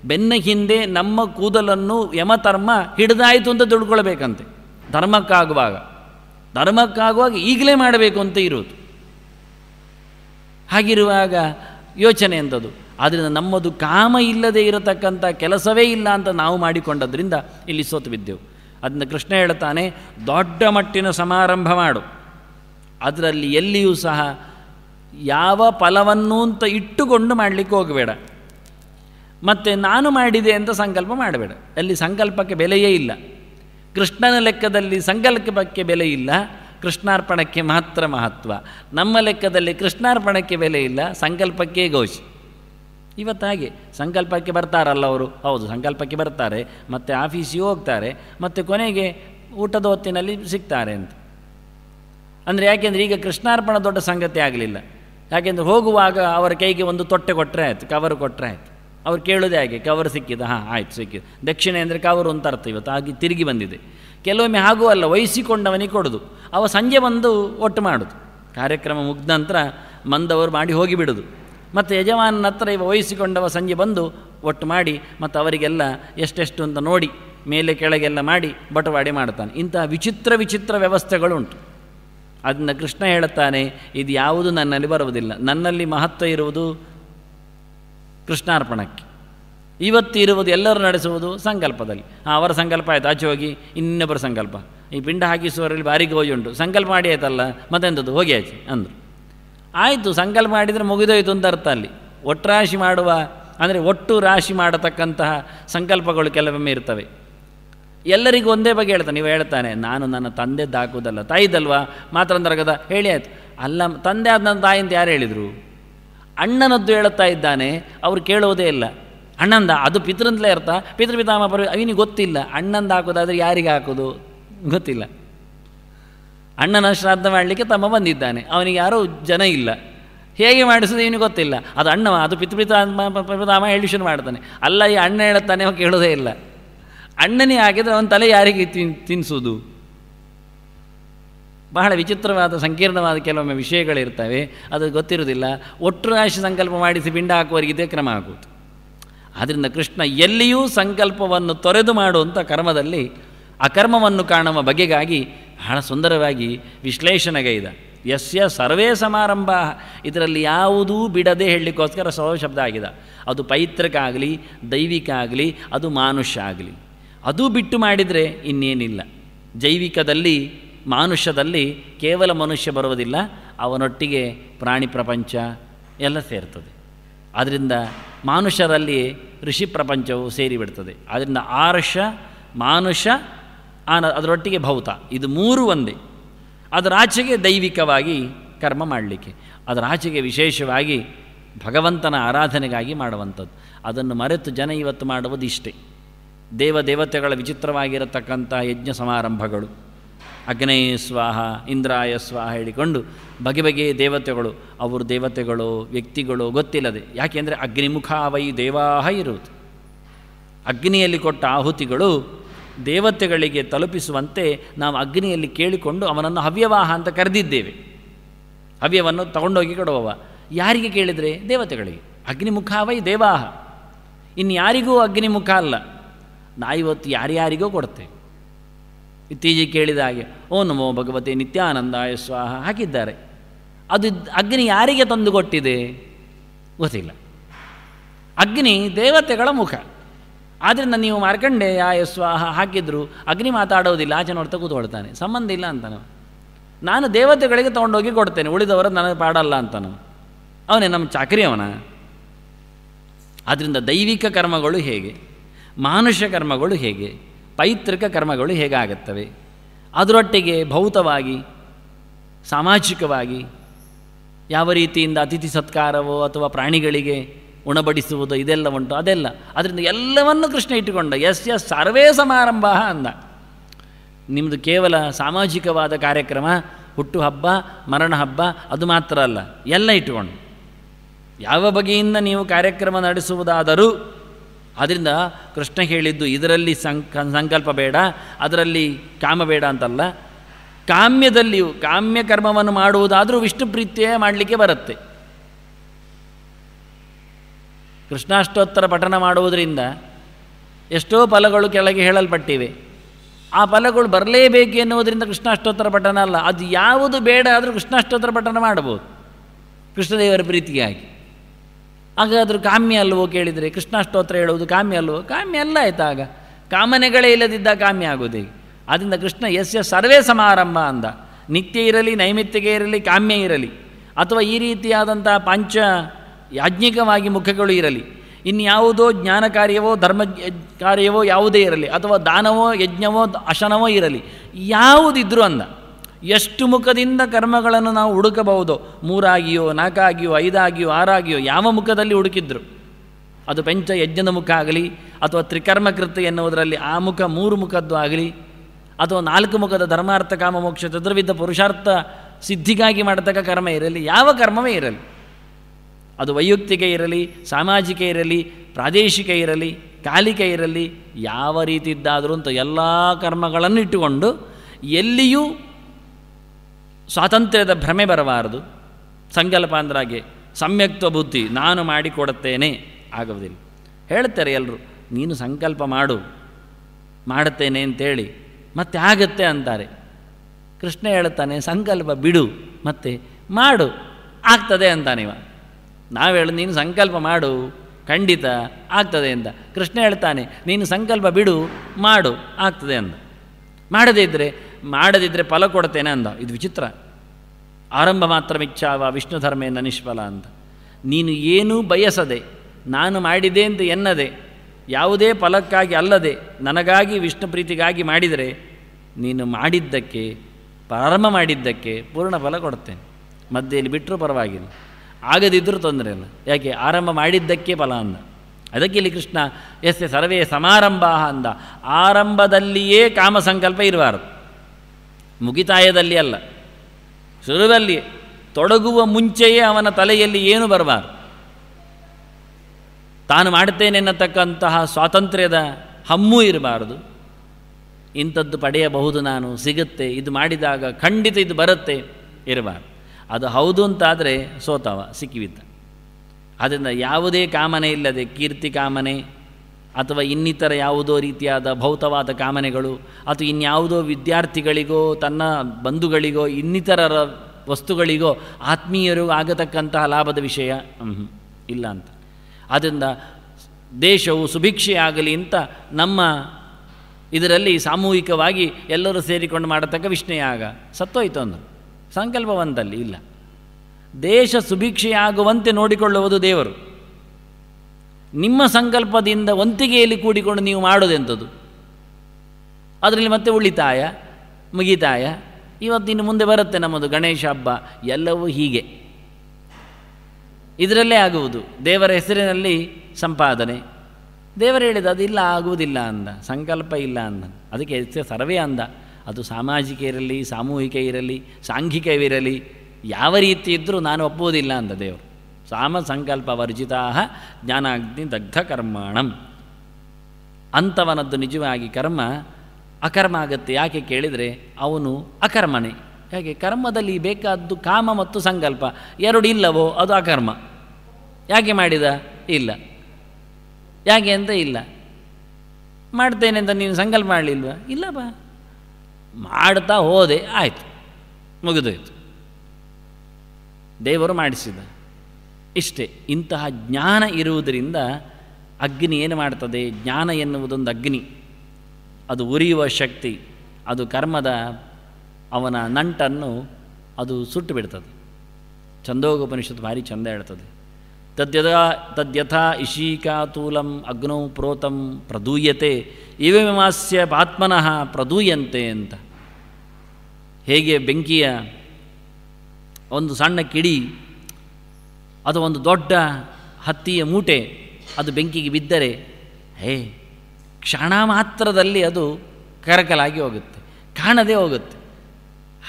ಬೆನ್ನ ಹಿಂದೆ ನಮ್ಮ ಕೂದಲನ್ನು ಯಮಧರ್ಮ ಹಿಡಿದಾಯಿತು ಅಂತ ದುಡ್ಕೊಳ್ಬೇಕಂತೆ ಧರ್ಮಕ್ಕಾಗುವಾಗ ಧರ್ಮಕ್ಕಾಗುವಾಗ ಈಗಲೇ ಮಾಡಬೇಕು ಅಂತ ಇರೋದು ಹಾಗಿರುವಾಗ ಯೋಚನೆ ಅಂಥದ್ದು ಆದ್ದರಿಂದ ನಮ್ಮದು ಕಾಮ ಇಲ್ಲದೆ ಇರತಕ್ಕಂಥ ಕೆಲಸವೇ ಇಲ್ಲ ಅಂತ ನಾವು ಮಾಡಿಕೊಂಡದ್ರಿಂದ ಇಲ್ಲಿ ಸೋತು ಬಿದ್ದೆವು ಅದನ್ನು ಕೃಷ್ಣ ಹೇಳ್ತಾನೆ ದೊಡ್ಡ ಮಟ್ಟಿನ ಸಮಾರಂಭ ಮಾಡು ಅದರಲ್ಲಿ ಎಲ್ಲಿಯೂ ಸಹ ಯಾವ ಫಲವನ್ನು ಅಂತ ಇಟ್ಟುಕೊಂಡು ಮಾಡಲಿಕ್ಕೆ ಹೋಗಬೇಡ ಮತ್ತು ನಾನು ಮಾಡಿದೆ ಅಂತ ಸಂಕಲ್ಪ ಮಾಡಬೇಡ ಅಲ್ಲಿ ಸಂಕಲ್ಪಕ್ಕೆ ಬೆಲೆಯೇ ಇಲ್ಲ ಕೃಷ್ಣನ ಲೆಕ್ಕದಲ್ಲಿ ಸಂಕಲ್ಪಕ್ಕೆ ಬೆಲೆ ಇಲ್ಲ ಕೃಷ್ಣಾರ್ಪಣಕ್ಕೆ ಮಾತ್ರ ಮಹತ್ವ ನಮ್ಮ ಲೆಕ್ಕದಲ್ಲಿ ಕೃಷ್ಣಾರ್ಪಣಕ್ಕೆ ಬೆಲೆ ಇಲ್ಲ ಸಂಕಲ್ಪಕ್ಕೆ ಘೋಷಿ ಇವತ್ತಾಗೆ ಸಂಕಲ್ಪಕ್ಕೆ ಬರ್ತಾರಲ್ಲ ಅವರು ಹೌದು ಸಂಕಲ್ಪಕ್ಕೆ ಬರ್ತಾರೆ ಮತ್ತು ಆಫೀಸಿಗೆ ಹೋಗ್ತಾರೆ ಮತ್ತು ಕೊನೆಗೆ ಊಟದ ಹೊತ್ತಿನಲ್ಲಿ ಸಿಗ್ತಾರೆ ಅಂತ ಅಂದರೆ ಯಾಕೆಂದರೆ ಈಗ ಕೃಷ್ಣಾರ್ಪಣ ದೊಡ್ಡ ಸಂಗತಿ ಆಗಲಿಲ್ಲ ಯಾಕೆಂದರೆ ಹೋಗುವಾಗ ಅವರ ಕೈಗೆ ಒಂದು ತೊಟ್ಟೆ ಕೊಟ್ಟರೆ ಆಯಿತು ಕವರ್ ಕೊಟ್ಟರೆ ಆಯಿತು ಅವ್ರು ಕೇಳೋದೇ ಹಾಗೆ ಕವರ್ ಸಿಕ್ಕಿದ ಹಾಂ ಆಯಿತು ಸಿಕ್ಕಿದೆ ದಕ್ಷಿಣೆ ಅಂದರೆ ಕವರ್ ಅಂತ ಅರ್ಥ ಇವತ್ತು ಆಗಿ ತಿರುಗಿ ಬಂದಿದೆ ಕೆಲವೊಮ್ಮೆ ಹಾಗೂ ಅಲ್ಲ ವಹಿಸಿಕೊಂಡವನಿಗೆ ಕೊಡೋದು ಅವ ಸಂಜೆ ಬಂದು ಒಟ್ಟು ಮಾಡೋದು ಕಾರ್ಯಕ್ರಮ ಮುಗ್ದ ನಂತರ ಮಂದವರು ಮಾಡಿ ಹೋಗಿಬಿಡೋದು ಮತ್ತು ಯಜಮಾನನ ಹತ್ರ ಇವ ವಹಿಸಿಕೊಂಡವ ಸಂಜೆ ಬಂದು ಒಟ್ಟು ಮಾಡಿ ಮತ್ತು ಅವರಿಗೆಲ್ಲ ಎಷ್ಟೆಷ್ಟು ಅಂತ ನೋಡಿ ಮೇಲೆ ಕೆಳಗೆಲ್ಲ ಮಾಡಿ ಬಟವಾಡೆ ಮಾಡ್ತಾನೆ ಇಂತಹ ವಿಚಿತ್ರ ವಿಚಿತ್ರ ವ್ಯವಸ್ಥೆಗಳುಂಟು ಅದನ್ನು ಕೃಷ್ಣ ಹೇಳುತ್ತಾನೆ ಇದು ಯಾವುದು ನನ್ನಲ್ಲಿ ಬರುವುದಿಲ್ಲ ನನ್ನಲ್ಲಿ ಮಹತ್ವ ಇರುವುದು ಕೃಷ್ಣಾರ್ಪಣಕ್ಕೆ ಇವತ್ತು ಇರುವುದು ಎಲ್ಲರೂ ನಡೆಸುವುದು ಸಂಕಲ್ಪದಲ್ಲಿ ಅವರ ಸಂಕಲ್ಪ ಆಯಿತು ಆಚೆ ಹೋಗಿ ಇನ್ನೊಬ್ಬರ ಸಂಕಲ್ಪ ಈ ಪಿಂಡ ಹಾಕಿಸುವವರಲ್ಲಿ ಭಾರಿ ಗೋಜಿ ಉಂಟು ಸಂಕಲ್ಪ ಮಾಡಿ ಆಯ್ತಲ್ಲ ಮತ್ತೆಂಥದ್ದು ಹೋಗಿ ಆಚೆ ಅಂದರು ಆಯಿತು ಸಂಕಲ್ಪ ಮಾಡಿದರೆ ಮುಗಿದೋಯ್ತು ಅಂತ ಅರ್ಥ ಅಲ್ಲಿ ರಾಶಿ ಮಾಡುವ ಅಂದರೆ ಒಟ್ಟು ರಾಶಿ ಮಾಡತಕ್ಕಂತಹ ಸಂಕಲ್ಪಗಳು ಕೆಲವೊಮ್ಮೆ ಇರ್ತವೆ ಎಲ್ಲರಿಗೂ ಒಂದೇ ಬಗ್ಗೆ ಹೇಳ್ತಾನೆ ನೀವು ಹೇಳ್ತಾನೆ ನಾನು ನನ್ನ ತಂದೆದ್ದು ಹಾಕುವುದಲ್ಲ ತಾಯಿದಲ್ವಾ ಮಾತೃಂದರ್ಗದ ಹೇಳಿ ಆಯ್ತು ಅಲ್ಲ ತಂದೆ ಆದ ನನ್ನ ತಾಯಿ ಅಂತ ಯಾರು ಹೇಳಿದರು ಅಣ್ಣನದ್ದು ಹೇಳುತ್ತಾ ಇದ್ದಾನೆ ಅವ್ರು ಕೇಳೋದೇ ಇಲ್ಲ ಅಣ್ಣಂದ ಅದು ಪಿತೃಂದಲೇ ಇರ್ತಾ ಪಿತಾಮ ಬರ ಇವನಿಗೆ ಗೊತ್ತಿಲ್ಲ ಅಣ್ಣಂದು ಹಾಕೋದಾದರೆ ಯಾರಿಗೆ ಹಾಕೋದು ಗೊತ್ತಿಲ್ಲ ಅಣ್ಣನ ಶ್ರಾದ್ದ ಮಾಡಲಿಕ್ಕೆ ತಮ್ಮ ಬಂದಿದ್ದಾನೆ ಅವನಿಗೆ ಯಾರೂ ಜನ ಇಲ್ಲ ಹೇಗೆ ಮಾಡಿಸೋದು ಇವನಿಗೆ ಗೊತ್ತಿಲ್ಲ ಅದು ಅಣ್ಣ ಅದು ಪಿತೃಪಿತಾಮ ಪಿತಾಮ ಹೇಳಿ ಶುರು ಮಾಡ್ತಾನೆ ಅಲ್ಲ ಈ ಅಣ್ಣ ಹೇಳುತ್ತಾನೆ ಅವ ಕೇಳೋದೇ ಇಲ್ಲ ಅಣ್ಣನೇ ಆಗಿದರೆ ಅವನ ತಲೆ ಯಾರಿಗೆ ತಿನ್ ತಿನ್ನಿಸೋದು ಬಹಳ ವಿಚಿತ್ರವಾದ ಸಂಕೀರ್ಣವಾದ ಕೆಲವೊಮ್ಮೆ ವಿಷಯಗಳಿರ್ತವೆ ಅದು ಗೊತ್ತಿರೋದಿಲ್ಲ ಒಟ್ಟು ರಾಶಿ ಸಂಕಲ್ಪ ಮಾಡಿಸಿ ಬಿಂಡ ಹಾಕುವವರಿಗೆ ಇದೇ ಕ್ರಮ ಆಗುವುದು ಆದ್ದರಿಂದ ಕೃಷ್ಣ ಎಲ್ಲಿಯೂ ಸಂಕಲ್ಪವನ್ನು ತೊರೆದು ಮಾಡುವಂಥ ಕರ್ಮದಲ್ಲಿ ಅಕರ್ಮವನ್ನು ಕಾಣುವ ಬಗೆಗಾಗಿ ಬಹಳ ಸುಂದರವಾಗಿ ವಿಶ್ಲೇಷಣೆಗೈದ ಯಸ್ಯ ಸರ್ವೇ ಸಮಾರಂಭ ಇದರಲ್ಲಿ ಯಾವುದೂ ಬಿಡದೆ ಹೇಳಲಿಕ್ಕೋಸ್ಕರ ಸರ್ವ ಶಬ್ದ ಆಗಿದೆ ಅದು ಪೈತೃಕ ಆಗಲಿ ದೈವಿಕ ಆಗಲಿ ಅದು ಮಾನುಷ್ಯ ಆಗಲಿ ಅದು ಬಿಟ್ಟು ಮಾಡಿದರೆ ಇನ್ನೇನಿಲ್ಲ ಜೈವಿಕದಲ್ಲಿ ಮಾನುಷ್ಯದಲ್ಲಿ ಕೇವಲ ಮನುಷ್ಯ ಬರುವುದಿಲ್ಲ ಅವನೊಟ್ಟಿಗೆ ಪ್ರಾಣಿ ಪ್ರಪಂಚ ಎಲ್ಲ ಸೇರ್ತದೆ ಆದ್ದರಿಂದ ಮಾನುಷ್ಯರಲ್ಲಿ ಋಷಿ ಪ್ರಪಂಚವು ಸೇರಿಬಿಡ್ತದೆ ಆದ್ದರಿಂದ ಆರ್ಷ ಮಾನುಷ ಆನ ಅದರೊಟ್ಟಿಗೆ ಭೌತ ಇದು ಮೂರು ಒಂದೇ ಅದರಾಚೆಗೆ ದೈವಿಕವಾಗಿ ಕರ್ಮ ಮಾಡಲಿಕ್ಕೆ ಅದರಾಚೆಗೆ ವಿಶೇಷವಾಗಿ ಭಗವಂತನ ಆರಾಧನೆಗಾಗಿ ಮಾಡುವಂಥದ್ದು ಅದನ್ನು ಮರೆತು ಜನ ಇವತ್ತು ಮಾಡುವುದು ಇಷ್ಟೇ ದೇವತೆಗಳ ವಿಚಿತ್ರವಾಗಿರತಕ್ಕಂಥ ಯಜ್ಞ ಸಮಾರಂಭಗಳು ಅಗ್ನೇಯ ಸ್ವಾಹ ಇಂದ್ರಾಯ ಸ್ವಾಹ ಹೇಳಿಕೊಂಡು ಬಗೆ ಬಗೆಯ ದೇವತೆಗಳು ಅವರು ದೇವತೆಗಳು ವ್ಯಕ್ತಿಗಳು ಗೊತ್ತಿಲ್ಲದೆ ಯಾಕೆಂದರೆ ಅಗ್ನಿಮುಖ ವೈ ದೇವಾಹ ಇರುವುದು ಅಗ್ನಿಯಲ್ಲಿ ಕೊಟ್ಟ ಆಹುತಿಗಳು ದೇವತೆಗಳಿಗೆ ತಲುಪಿಸುವಂತೆ ನಾವು ಅಗ್ನಿಯಲ್ಲಿ ಕೇಳಿಕೊಂಡು ಅವನನ್ನು ಹವ್ಯವಾಹ ಅಂತ ಕರೆದಿದ್ದೇವೆ ಹವ್ಯವನ್ನು ತಗೊಂಡೋಗಿ ಕೊಡುವವ ಯಾರಿಗೆ ಕೇಳಿದರೆ ದೇವತೆಗಳಿಗೆ ಅಗ್ನಿಮುಖ ವೈ ದೇವಾಹ ಇನ್ಯಾರಿಗೂ ಅಗ್ನಿಮುಖ ಅಲ್ಲ ನಾ ಇವತ್ತು ಯಾರ್ಯಾರಿಗೋ ಕೊಡ್ತೇವೆ ಇತ್ತೀಚೆಗೆ ಕೇಳಿದ ಹಾಗೆ ಓ ನಮೋ ಭಗವತಿ ನಿತ್ಯಾನಂದ ಸ್ವಾಹ ಹಾಕಿದ್ದಾರೆ ಅದು ಅಗ್ನಿ ಯಾರಿಗೆ ತಂದು ಕೊಟ್ಟಿದೆ ಗೊತ್ತಿಲ್ಲ ಅಗ್ನಿ ದೇವತೆಗಳ ಮುಖ ಆದ್ದರಿಂದ ನೀವು ಮಾರ್ಕಂಡೆ ಆ ಯಸ್ವಾಹ ಹಾಕಿದ್ರು ಅಗ್ನಿ ಮಾತಾಡೋದಿಲ್ಲ ಆಚೆ ನೋಡ್ತಾ ಕೂತ್ಕೊಳ್ತಾನೆ ಸಂಬಂಧ ಇಲ್ಲ ಅಂತಾನು ನಾನು ದೇವತೆಗಳಿಗೆ ತೊಗೊಂಡೋಗಿ ಕೊಡ್ತೇನೆ ಉಳಿದವರು ನನಗೆ ಪಾಡಲ್ಲ ಅಂತಾನು ಅವನೇ ನಮ್ಮ ಚಾಕರಿ ಅವನ ಆದ್ದರಿಂದ ದೈವಿಕ ಕರ್ಮಗಳು ಹೇಗೆ ಮಾನುಷ್ಯ ಕರ್ಮಗಳು ಹೇಗೆ ಪೈತೃಕ ಕರ್ಮಗಳು ಹೇಗಾಗುತ್ತವೆ ಅದರೊಟ್ಟಿಗೆ ಭೌತವಾಗಿ ಸಾಮಾಜಿಕವಾಗಿ ಯಾವ ರೀತಿಯಿಂದ ಅತಿಥಿ ಸತ್ಕಾರವೋ ಅಥವಾ ಪ್ರಾಣಿಗಳಿಗೆ ಉಣಬಡಿಸುವುದು ಇದೆಲ್ಲ ಉಂಟು ಅದೆಲ್ಲ ಅದರಿಂದ ಎಲ್ಲವನ್ನು ಕೃಷ್ಣ ಇಟ್ಟುಕೊಂಡ ಎಸ್ ಎಸ್ ಸರ್ವೇ ಸಮಾರಂಭ ಅಂದ ನಿಮ್ಮದು ಕೇವಲ ಸಾಮಾಜಿಕವಾದ ಕಾರ್ಯಕ್ರಮ ಹುಟ್ಟುಹಬ್ಬ ಮರಣ ಹಬ್ಬ ಅದು ಮಾತ್ರ ಅಲ್ಲ ಎಲ್ಲ ಇಟ್ಟುಕೊಂಡು ಯಾವ ಬಗೆಯಿಂದ ನೀವು ಕಾರ್ಯಕ್ರಮ ನಡೆಸುವುದಾದರೂ ಅದರಿಂದ ಕೃಷ್ಣ ಹೇಳಿದ್ದು ಇದರಲ್ಲಿ ಸಂಕಲ್ಪ ಬೇಡ ಅದರಲ್ಲಿ ಕಾಮ ಬೇಡ ಅಂತಲ್ಲ ಕಾಮ್ಯದಲ್ಲಿಯೂ ಕಾಮ್ಯ ಕರ್ಮವನ್ನು ಮಾಡುವುದಾದರೂ ವಿಷ್ಣು ಪ್ರೀತಿಯೇ ಮಾಡಲಿಕ್ಕೆ ಬರುತ್ತೆ ಕೃಷ್ಣಾಷ್ಟೋತ್ತರ ಪಠನ ಮಾಡುವುದರಿಂದ ಎಷ್ಟೋ ಫಲಗಳು ಕೆಳಗೆ ಹೇಳಲ್ಪಟ್ಟಿವೆ ಆ ಫಲಗಳು ಬರಲೇಬೇಕು ಎನ್ನುವುದರಿಂದ ಕೃಷ್ಣಾಷ್ಟೋತ್ತರ ಪಠನ ಅಲ್ಲ ಅದು ಯಾವುದು ಬೇಡ ಆದರೂ ಕೃಷ್ಣಾಷ್ಟೋತ್ತರ ಪಠನ ಮಾಡಬಹುದು ಕೃಷ್ಣದೇವರ ಪ್ರೀತಿಗಾಗಿ ಹಾಗಾದರೂ ಕಾಮ್ಯ ಅಲ್ವೋ ಕೇಳಿದರೆ ಕೃಷ್ಣಾಷ್ಟೋತ್ರ ಹೇಳುವುದು ಕಾಮ್ಯ ಅಲ್ವೋ ಕಾಮ್ಯ ಅಲ್ಲ ಆಯ್ತಾ ಆಗ ಕಾಮನೆಗಳೇ ಇಲ್ಲದಿದ್ದ ಕಾಮ್ಯ ಆಗೋದೇ ಆದ್ದರಿಂದ ಕೃಷ್ಣ ಎಸ್ ಸರ್ವೇ ಸಮಾರಂಭ ಅಂದ ನಿತ್ಯ ಇರಲಿ ನೈಮಿತ್ತಿಗೆ ಇರಲಿ ಕಾಮ್ಯ ಇರಲಿ ಅಥವಾ ಈ ರೀತಿಯಾದಂಥ ಪಂಚ ಯಾಜ್ಞಿಕವಾಗಿ ಮುಖಗಳು ಇರಲಿ ಇನ್ಯಾವುದೋ ಜ್ಞಾನ ಕಾರ್ಯವೋ ಧರ್ಮ ಕಾರ್ಯವೋ ಯಾವುದೇ ಇರಲಿ ಅಥವಾ ದಾನವೋ ಯಜ್ಞವೋ ಅಶನವೋ ಇರಲಿ ಯಾವುದಿದ್ರೂ ಅಂದ ಎಷ್ಟು ಮುಖದಿಂದ ಕರ್ಮಗಳನ್ನು ನಾವು ಹುಡುಕಬಹುದು ಮೂರಾಗಿಯೋ ನಾಲ್ಕಾಗಿಯೋ ಐದಾಗಿಯೋ ಆರಾಗಿಯೋ ಯಾವ ಮುಖದಲ್ಲಿ ಹುಡುಕಿದ್ರು ಅದು ಪಂಚ ಯಜ್ಞದ ಮುಖ ಆಗಲಿ ಅಥವಾ ತ್ರಿಕರ್ಮಕೃತ್ಯ ಎನ್ನುವುದರಲ್ಲಿ ಆ ಮುಖ ಮೂರು ಮುಖದ್ದು ಆಗಲಿ ಅಥವಾ ನಾಲ್ಕು ಮುಖದ ಧರ್ಮಾರ್ಥ ಕಾಮ ಮೋಕ್ಷ ಚತುರ್ವಿಧ ಪುರುಷಾರ್ಥ ಸಿದ್ಧಿಗಾಗಿ ಮಾಡತಕ್ಕ ಕರ್ಮ ಇರಲಿ ಯಾವ ಕರ್ಮವೇ ಇರಲಿ ಅದು ವೈಯಕ್ತಿಕ ಇರಲಿ ಸಾಮಾಜಿಕ ಇರಲಿ ಪ್ರಾದೇಶಿಕ ಇರಲಿ ಕಾಲಿಕ ಇರಲಿ ಯಾವ ರೀತಿ ಇದ್ದಾದರೂ ಅಂತ ಎಲ್ಲ ಕರ್ಮಗಳನ್ನು ಇಟ್ಟುಕೊಂಡು ಎಲ್ಲಿಯೂ ಸ್ವಾತಂತ್ರ್ಯದ ಭ್ರಮೆ ಬರಬಾರದು ಸಂಕಲ್ಪ ಅಂದ್ರಾಗೆ ಸಮ್ಯಕ್ತ ಬುದ್ಧಿ ನಾನು ಮಾಡಿಕೊಡುತ್ತೇನೆ ಆಗುವುದಿಲ್ಲ ಹೇಳ್ತಾರೆ ಎಲ್ಲರೂ ನೀನು ಸಂಕಲ್ಪ ಮಾಡು ಮಾಡುತ್ತೇನೆ ಅಂತೇಳಿ ಮತ್ತೆ ಆಗತ್ತೆ ಅಂತಾರೆ ಕೃಷ್ಣ ಹೇಳ್ತಾನೆ ಸಂಕಲ್ಪ ಬಿಡು ಮತ್ತೆ ಮಾಡು ಆಗ್ತದೆ ಅಂತಾನೆ ಇವ ನಾವು ಹೇಳು ನೀನು ಸಂಕಲ್ಪ ಮಾಡು ಖಂಡಿತ ಆಗ್ತದೆ ಅಂತ ಕೃಷ್ಣ ಹೇಳ್ತಾನೆ ನೀನು ಸಂಕಲ್ಪ ಬಿಡು ಮಾಡು ಆಗ್ತದೆ ಅಂತ ಮಾಡದೇ ಇದ್ದರೆ ಮಾಡದಿದ್ದರೆ ಫಲ ಕೊಡ್ತೇನೆ ಅಂದ ಇದು ವಿಚಿತ್ರ ಆರಂಭ ಮಾತ್ರ ಮಿಚ್ಛಾವ ವಿಷ್ಣು ಧರ್ಮೇನ ನಿಷ್ಫಲ ಅಂತ ನೀನು ಏನೂ ಬಯಸದೆ ನಾನು ಮಾಡಿದೆ ಅಂತ ಎನ್ನದೆ ಯಾವುದೇ ಫಲಕ್ಕಾಗಿ ಅಲ್ಲದೆ ನನಗಾಗಿ ವಿಷ್ಣು ಪ್ರೀತಿಗಾಗಿ ಮಾಡಿದರೆ ನೀನು ಮಾಡಿದ್ದಕ್ಕೆ ಪ್ರಾರಂಭ ಮಾಡಿದ್ದಕ್ಕೆ ಪೂರ್ಣ ಫಲ ಕೊಡ್ತೇನೆ ಮಧ್ಯೆಯಲ್ಲಿ ಬಿಟ್ಟರೂ ಪರವಾಗಿಲ್ಲ ಆಗದಿದ್ದರೂ ತೊಂದರೆ ಇಲ್ಲ ಯಾಕೆ ಆರಂಭ ಮಾಡಿದ್ದಕ್ಕೆ ಫಲ ಅಂದ ಅದಕ್ಕೆ ಇಲ್ಲಿ ಕೃಷ್ಣ ಎಸ್ ಸರ್ವೇ ಸಮಾರಂಭ ಅಂದ ಆರಂಭದಲ್ಲಿಯೇ ಕಾಮಸಂಕಲ್ಪ ಇರಬಾರದು ಮುಗಿತಾಯದಲ್ಲಿ ಅಲ್ಲ ಶುರುವಲ್ಲಿ ತೊಡಗುವ ಮುಂಚೆಯೇ ಅವನ ತಲೆಯಲ್ಲಿ ಏನು ಬರಬಾರ್ದು ತಾನು ಮಾಡ್ತೇನೆನ್ನತಕ್ಕಂತಹ ಸ್ವಾತಂತ್ರ್ಯದ ಹಮ್ಮು ಇರಬಾರ್ದು ಇಂಥದ್ದು ಪಡೆಯಬಹುದು ನಾನು ಸಿಗುತ್ತೆ ಇದು ಮಾಡಿದಾಗ ಖಂಡಿತ ಇದು ಬರುತ್ತೆ ಇರಬಾರ್ದು ಅದು ಹೌದು ಅಂತಾದರೆ ಸೋತವ ಸಿಕ್ಕಿವಿದ್ದ ಅದರಿಂದ ಯಾವುದೇ ಕಾಮನೆ ಇಲ್ಲದೆ ಕೀರ್ತಿ ಕಾಮನೆ ಅಥವಾ ಇನ್ನಿತರ ಯಾವುದೋ ರೀತಿಯಾದ ಭೌತವಾದ ಕಾಮನೆಗಳು ಅಥವಾ ಇನ್ಯಾವುದೋ ವಿದ್ಯಾರ್ಥಿಗಳಿಗೋ ತನ್ನ ಬಂಧುಗಳಿಗೋ ಇನ್ನಿತರರ ವಸ್ತುಗಳಿಗೋ ಆತ್ಮೀಯರು ಆಗತಕ್ಕಂತಹ ಲಾಭದ ವಿಷಯ ಇಲ್ಲ ಅಂತ ಆದ್ದರಿಂದ ದೇಶವು ಸುಭಿಕ್ಷೆಯಾಗಲಿ ಅಂತ ನಮ್ಮ ಇದರಲ್ಲಿ ಸಾಮೂಹಿಕವಾಗಿ ಎಲ್ಲರೂ ಸೇರಿಕೊಂಡು ಮಾಡತಕ್ಕ ವಿಷ್ಣೆಯಾಗ ಸತ್ತೋಯ್ತು ಅಂದರು ಸಂಕಲ್ಪವಂತಲ್ಲಿ ಇಲ್ಲ ದೇಶ ಸುಭಿಕ್ಷೆಯಾಗುವಂತೆ ನೋಡಿಕೊಳ್ಳುವುದು ದೇವರು ನಿಮ್ಮ ಸಂಕಲ್ಪದಿಂದ ಒಂತಿಗೆಯಲ್ಲಿ ಕೂಡಿಕೊಂಡು ನೀವು ಮಾಡೋದೆಂಥದ್ದು ಅದರಲ್ಲಿ ಮತ್ತೆ ಉಳಿತಾಯ ಮುಗಿತಾಯ ಇವತ್ತು ಇನ್ನು ಮುಂದೆ ಬರುತ್ತೆ ನಮ್ಮದು ಗಣೇಶ ಹಬ್ಬ ಎಲ್ಲವೂ ಹೀಗೆ ಇದರಲ್ಲೇ ಆಗುವುದು ದೇವರ ಹೆಸರಿನಲ್ಲಿ ಸಂಪಾದನೆ ದೇವರು ಹೇಳಿದ ಅದಿಲ್ಲ ಆಗುವುದಿಲ್ಲ ಅಂದ ಸಂಕಲ್ಪ ಇಲ್ಲ ಅಂದ ಅದಕ್ಕೆ ಹೆಚ್ಚು ಸರ್ವೇ ಅಂದ ಅದು ಸಾಮಾಜಿಕ ಇರಲಿ ಸಾಮೂಹಿಕ ಇರಲಿ ಸಾಂಘಿಕವಿರಲಿ ಯಾವ ರೀತಿ ಇದ್ದರೂ ನಾನು ಒಪ್ಪುವುದಿಲ್ಲ ಅಂದ ದೇವರು ಸಾಮಸಂಕಲ್ಪವರ್ಜಿತಾ ಜ್ಞಾನಾಗ್ನಿ ದಗ್ಧಕರ್ಮಾಣಂ ಅಂಥವನದ್ದು ನಿಜವಾಗಿ ಕರ್ಮ ಅಕರ್ಮ ಆಗುತ್ತೆ ಯಾಕೆ ಕೇಳಿದರೆ ಅವನು ಅಕರ್ಮನೆ ಯಾಕೆ ಕರ್ಮದಲ್ಲಿ ಬೇಕಾದ್ದು ಕಾಮ ಮತ್ತು ಸಂಕಲ್ಪ ಎರಡು ಇಲ್ಲವೋ ಅದು ಅಕರ್ಮ ಯಾಕೆ ಮಾಡಿದ ಇಲ್ಲ ಯಾಕೆ ಅಂತ ಇಲ್ಲ ಮಾಡ್ತೇನೆ ಅಂತ ನೀನು ಸಂಕಲ್ಪ ಮಾಡಲಿಲ್ವ ಇಲ್ಲ ಬಾ ಮಾಡ್ತಾ ಹೋದೆ ಆಯಿತು ಮುಗಿದೋಯ್ತು ದೇವರು ಮಾಡಿಸಿದ ಇಷ್ಟೆ ಇಂತಹ ಜ್ಞಾನ ಇರುವುದರಿಂದ ಅಗ್ನಿ ಏನು ಮಾಡ್ತದೆ ಜ್ಞಾನ ಎನ್ನುವುದೊಂದು ಅಗ್ನಿ ಅದು ಉರಿಯುವ ಶಕ್ತಿ ಅದು ಕರ್ಮದ ಅವನ ನಂಟನ್ನು ಅದು ಸುಟ್ಟು ಬಿಡ್ತದೆ ಛಂದೋಗೋಪನಿಷತ್ ಭಾರಿ ಚಂದ ಹೇಳ್ತದೆ ತದ್ಯದ ತದ್ಯಥಾ ಇಶೀಕಾತೂಲಂ ಅಗ್ನೌ ಪ್ರೋತಂ ಪ್ರದೂಯತೆ ಇವಮಾಸ್ಯ ಆತ್ಮನಃ ಪ್ರದೂಯಂತೆ ಅಂತ ಹೇಗೆ ಬೆಂಕಿಯ ಒಂದು ಸಣ್ಣ ಕಿಡಿ ಅದು ಒಂದು ದೊಡ್ಡ ಹತ್ತಿಯ ಮೂಟೆ ಅದು ಬೆಂಕಿಗೆ ಬಿದ್ದರೆ ಹೇ ಕ್ಷಣ ಮಾತ್ರದಲ್ಲಿ ಅದು ಕರಕಲಾಗಿ ಹೋಗುತ್ತೆ ಕಾಣದೇ ಹೋಗುತ್ತೆ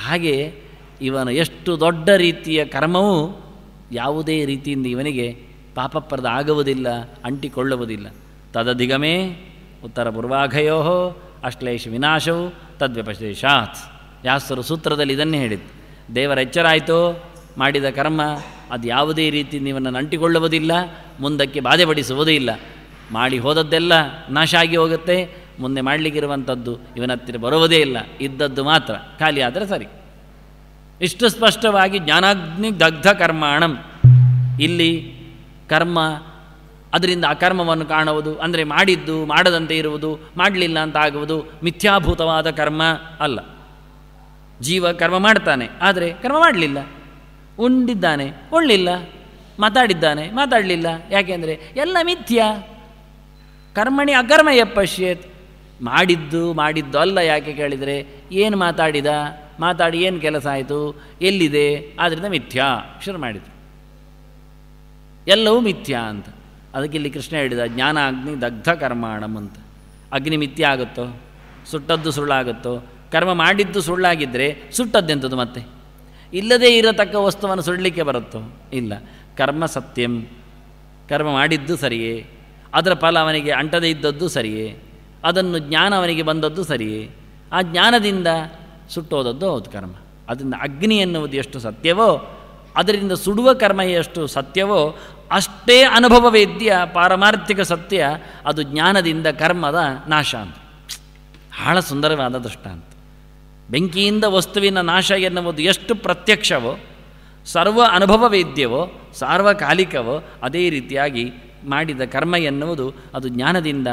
ಹಾಗೆ ಇವನ ಎಷ್ಟು ದೊಡ್ಡ ರೀತಿಯ ಕರ್ಮವು ಯಾವುದೇ ರೀತಿಯಿಂದ ಇವನಿಗೆ ಪಾಪಪ್ರದ ಆಗುವುದಿಲ್ಲ ಅಂಟಿಕೊಳ್ಳುವುದಿಲ್ಲ ತದಧಿಗಮೇ ಉತ್ತರ ಪೂರ್ವಾಘಯೋ ಅಶ್ಲೇಷ ವಿನಾಶವು ತದ್ವಿಪಶೇಷಾತ್ ಯಾಸರು ಸೂತ್ರದಲ್ಲಿ ಇದನ್ನೇ ಹೇಳಿದ್ದು ದೇವರ ಆಯಿತು ಮಾಡಿದ ಕರ್ಮ ಅದು ಯಾವುದೇ ರೀತಿ ನೀವನ್ನು ನಂಟಿಕೊಳ್ಳುವುದಿಲ್ಲ ಮುಂದಕ್ಕೆ ಬಾಧೆ ಪಡಿಸುವುದೇ ಇಲ್ಲ ಮಾಡಿ ಹೋದದ್ದೆಲ್ಲ ನಾಶ ಆಗಿ ಹೋಗುತ್ತೆ ಮುಂದೆ ಮಾಡಲಿಕ್ಕಿರುವಂಥದ್ದು ಇವನ ಹತ್ತಿರ ಬರುವುದೇ ಇಲ್ಲ ಇದ್ದದ್ದು ಮಾತ್ರ ಖಾಲಿ ಆದರೆ ಸರಿ ಇಷ್ಟು ಸ್ಪಷ್ಟವಾಗಿ ಜ್ಞಾನಾಗ್ನಿ ದಗ್ಧ ಕರ್ಮಾಣಂ ಇಲ್ಲಿ ಕರ್ಮ ಅದರಿಂದ ಅಕರ್ಮವನ್ನು ಕಾಣುವುದು ಅಂದರೆ ಮಾಡಿದ್ದು ಮಾಡದಂತೆ ಇರುವುದು ಮಾಡಲಿಲ್ಲ ಅಂತ ಆಗುವುದು ಮಿಥ್ಯಾಭೂತವಾದ ಕರ್ಮ ಅಲ್ಲ ಜೀವ ಕರ್ಮ ಮಾಡ್ತಾನೆ ಆದರೆ ಕರ್ಮ ಮಾಡಲಿಲ್ಲ ಉಂಡಿದ್ದಾನೆ ಉಳ್ಳಿಲ್ಲ ಮಾತಾಡಿದ್ದಾನೆ ಮಾತಾಡಲಿಲ್ಲ ಯಾಕೆಂದರೆ ಎಲ್ಲ ಮಿಥ್ಯ ಕರ್ಮಣಿ ಅಕರ್ಮಯ ಪಶ್ಯೇತ್ ಮಾಡಿದ್ದು ಮಾಡಿದ್ದು ಅಲ್ಲ ಯಾಕೆ ಕೇಳಿದರೆ ಏನು ಮಾತಾಡಿದ ಮಾತಾಡಿ ಏನು ಕೆಲಸ ಆಯಿತು ಎಲ್ಲಿದೆ ಆದ್ದರಿಂದ ಮಿಥ್ಯಾ ಶುರು ಮಾಡಿದರು ಎಲ್ಲವೂ ಮಿಥ್ಯಾ ಅಂತ ಅದಕ್ಕೆ ಇಲ್ಲಿ ಕೃಷ್ಣ ಹೇಳಿದ ಜ್ಞಾನ ಅಗ್ನಿ ದಗ್ಧ ಕರ್ಮಾಣಂ ಅಂತ ಅಗ್ನಿ ಮಿಥ್ಯ ಆಗುತ್ತೋ ಸುಟ್ಟದ್ದು ಸುಳ್ಳಾಗುತ್ತೋ ಕರ್ಮ ಮಾಡಿದ್ದು ಸುಳ್ಳಾಗಿದ್ದರೆ ಸುಟ್ಟದ್ದೆಂಥದ್ದು ಮತ್ತೆ ಇಲ್ಲದೇ ಇರತಕ್ಕ ವಸ್ತುವನ್ನು ಸುಡಲಿಕ್ಕೆ ಬರುತ್ತೋ ಇಲ್ಲ ಕರ್ಮ ಸತ್ಯಂ ಕರ್ಮ ಮಾಡಿದ್ದು ಸರಿಯೇ ಅದರ ಫಲ ಅವನಿಗೆ ಅಂಟದೇ ಇದ್ದದ್ದು ಸರಿಯೇ ಅದನ್ನು ಜ್ಞಾನ ಅವನಿಗೆ ಬಂದದ್ದು ಸರಿಯೇ ಆ ಜ್ಞಾನದಿಂದ ಸುಟ್ಟೋದದ್ದು ಹೌದು ಕರ್ಮ ಅದರಿಂದ ಅಗ್ನಿ ಎನ್ನುವುದು ಎಷ್ಟು ಸತ್ಯವೋ ಅದರಿಂದ ಸುಡುವ ಕರ್ಮ ಎಷ್ಟು ಸತ್ಯವೋ ಅಷ್ಟೇ ಅನುಭವ ವೇದ್ಯ ಪಾರಮಾರ್ಥಿಕ ಸತ್ಯ ಅದು ಜ್ಞಾನದಿಂದ ಕರ್ಮದ ನಾಶ ಅಂತ ಬಹಳ ಸುಂದರವಾದ ದೃಷ್ಟಾಂತ ಬೆಂಕಿಯಿಂದ ವಸ್ತುವಿನ ನಾಶ ಎನ್ನುವುದು ಎಷ್ಟು ಪ್ರತ್ಯಕ್ಷವೋ ಸರ್ವ ಅನುಭವ ವೇದ್ಯವೋ ಸಾರ್ವಕಾಲಿಕವೋ ಅದೇ ರೀತಿಯಾಗಿ ಮಾಡಿದ ಕರ್ಮ ಎನ್ನುವುದು ಅದು ಜ್ಞಾನದಿಂದ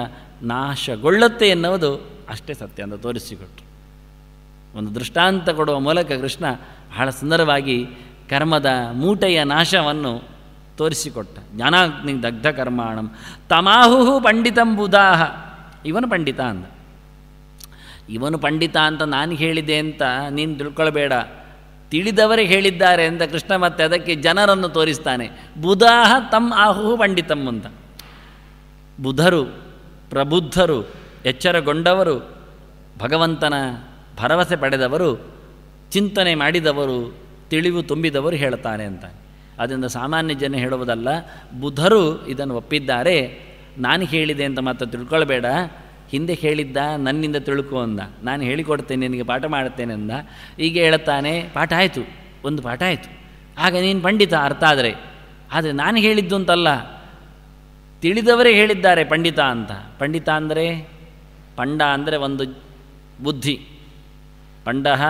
ನಾಶಗೊಳ್ಳುತ್ತೆ ಎನ್ನುವುದು ಅಷ್ಟೇ ಸತ್ಯ ಅಂತ ತೋರಿಸಿಕೊಟ್ಟರು ಒಂದು ದೃಷ್ಟಾಂತ ಕೊಡುವ ಮೂಲಕ ಕೃಷ್ಣ ಬಹಳ ಸುಂದರವಾಗಿ ಕರ್ಮದ ಮೂಟೆಯ ನಾಶವನ್ನು ತೋರಿಸಿಕೊಟ್ಟ ಜ್ಞಾನಾಗ್ನಿ ದಗ್ಧ ಕರ್ಮಾಣಂ ತಮಾಹುಹು ಪಂಡಿತಂಬುದಾಹ ಇವನು ಪಂಡಿತ ಅಂದ ಇವನು ಪಂಡಿತ ಅಂತ ನಾನು ಹೇಳಿದೆ ಅಂತ ನೀನು ತಿಳ್ಕೊಳ್ಬೇಡ ತಿಳಿದವರೇ ಹೇಳಿದ್ದಾರೆ ಅಂತ ಕೃಷ್ಣ ಮತ್ತೆ ಅದಕ್ಕೆ ಜನರನ್ನು ತೋರಿಸ್ತಾನೆ ಬುಧಾಹ ತಮ್ಮ ಆಹುಹು ಪಂಡಿತಂ ಅಂತ ಬುಧರು ಪ್ರಬುದ್ಧರು ಎಚ್ಚರಗೊಂಡವರು ಭಗವಂತನ ಭರವಸೆ ಪಡೆದವರು ಚಿಂತನೆ ಮಾಡಿದವರು ತಿಳಿವು ತುಂಬಿದವರು ಹೇಳ್ತಾರೆ ಅಂತ ಅದರಿಂದ ಸಾಮಾನ್ಯ ಜನ ಹೇಳುವುದಲ್ಲ ಬುಧರು ಇದನ್ನು ಒಪ್ಪಿದ್ದಾರೆ ನಾನು ಹೇಳಿದೆ ಅಂತ ಮಾತ್ರ ತಿಳ್ಕೊಳ್ಬೇಡ ಹಿಂದೆ ಹೇಳಿದ್ದ ನನ್ನಿಂದ ತಿಳುಕು ಅಂದ ನಾನು ಹೇಳಿಕೊಡ್ತೇನೆ ನಿನಗೆ ಪಾಠ ಮಾಡ್ತೇನೆ ಅಂದ ಈಗ ಹೇಳುತ್ತಾನೆ ಪಾಠ ಆಯಿತು ಒಂದು ಪಾಠ ಆಯಿತು ಆಗ ನೀನು ಪಂಡಿತ ಅರ್ಥ ಆದರೆ ಆದರೆ ನಾನು ಹೇಳಿದ್ದು ಅಂತಲ್ಲ ತಿಳಿದವರೇ ಹೇಳಿದ್ದಾರೆ ಪಂಡಿತ ಅಂತ ಪಂಡಿತ ಅಂದರೆ ಪಂಡ ಅಂದರೆ ಒಂದು ಬುದ್ಧಿ ಪಂಡಹ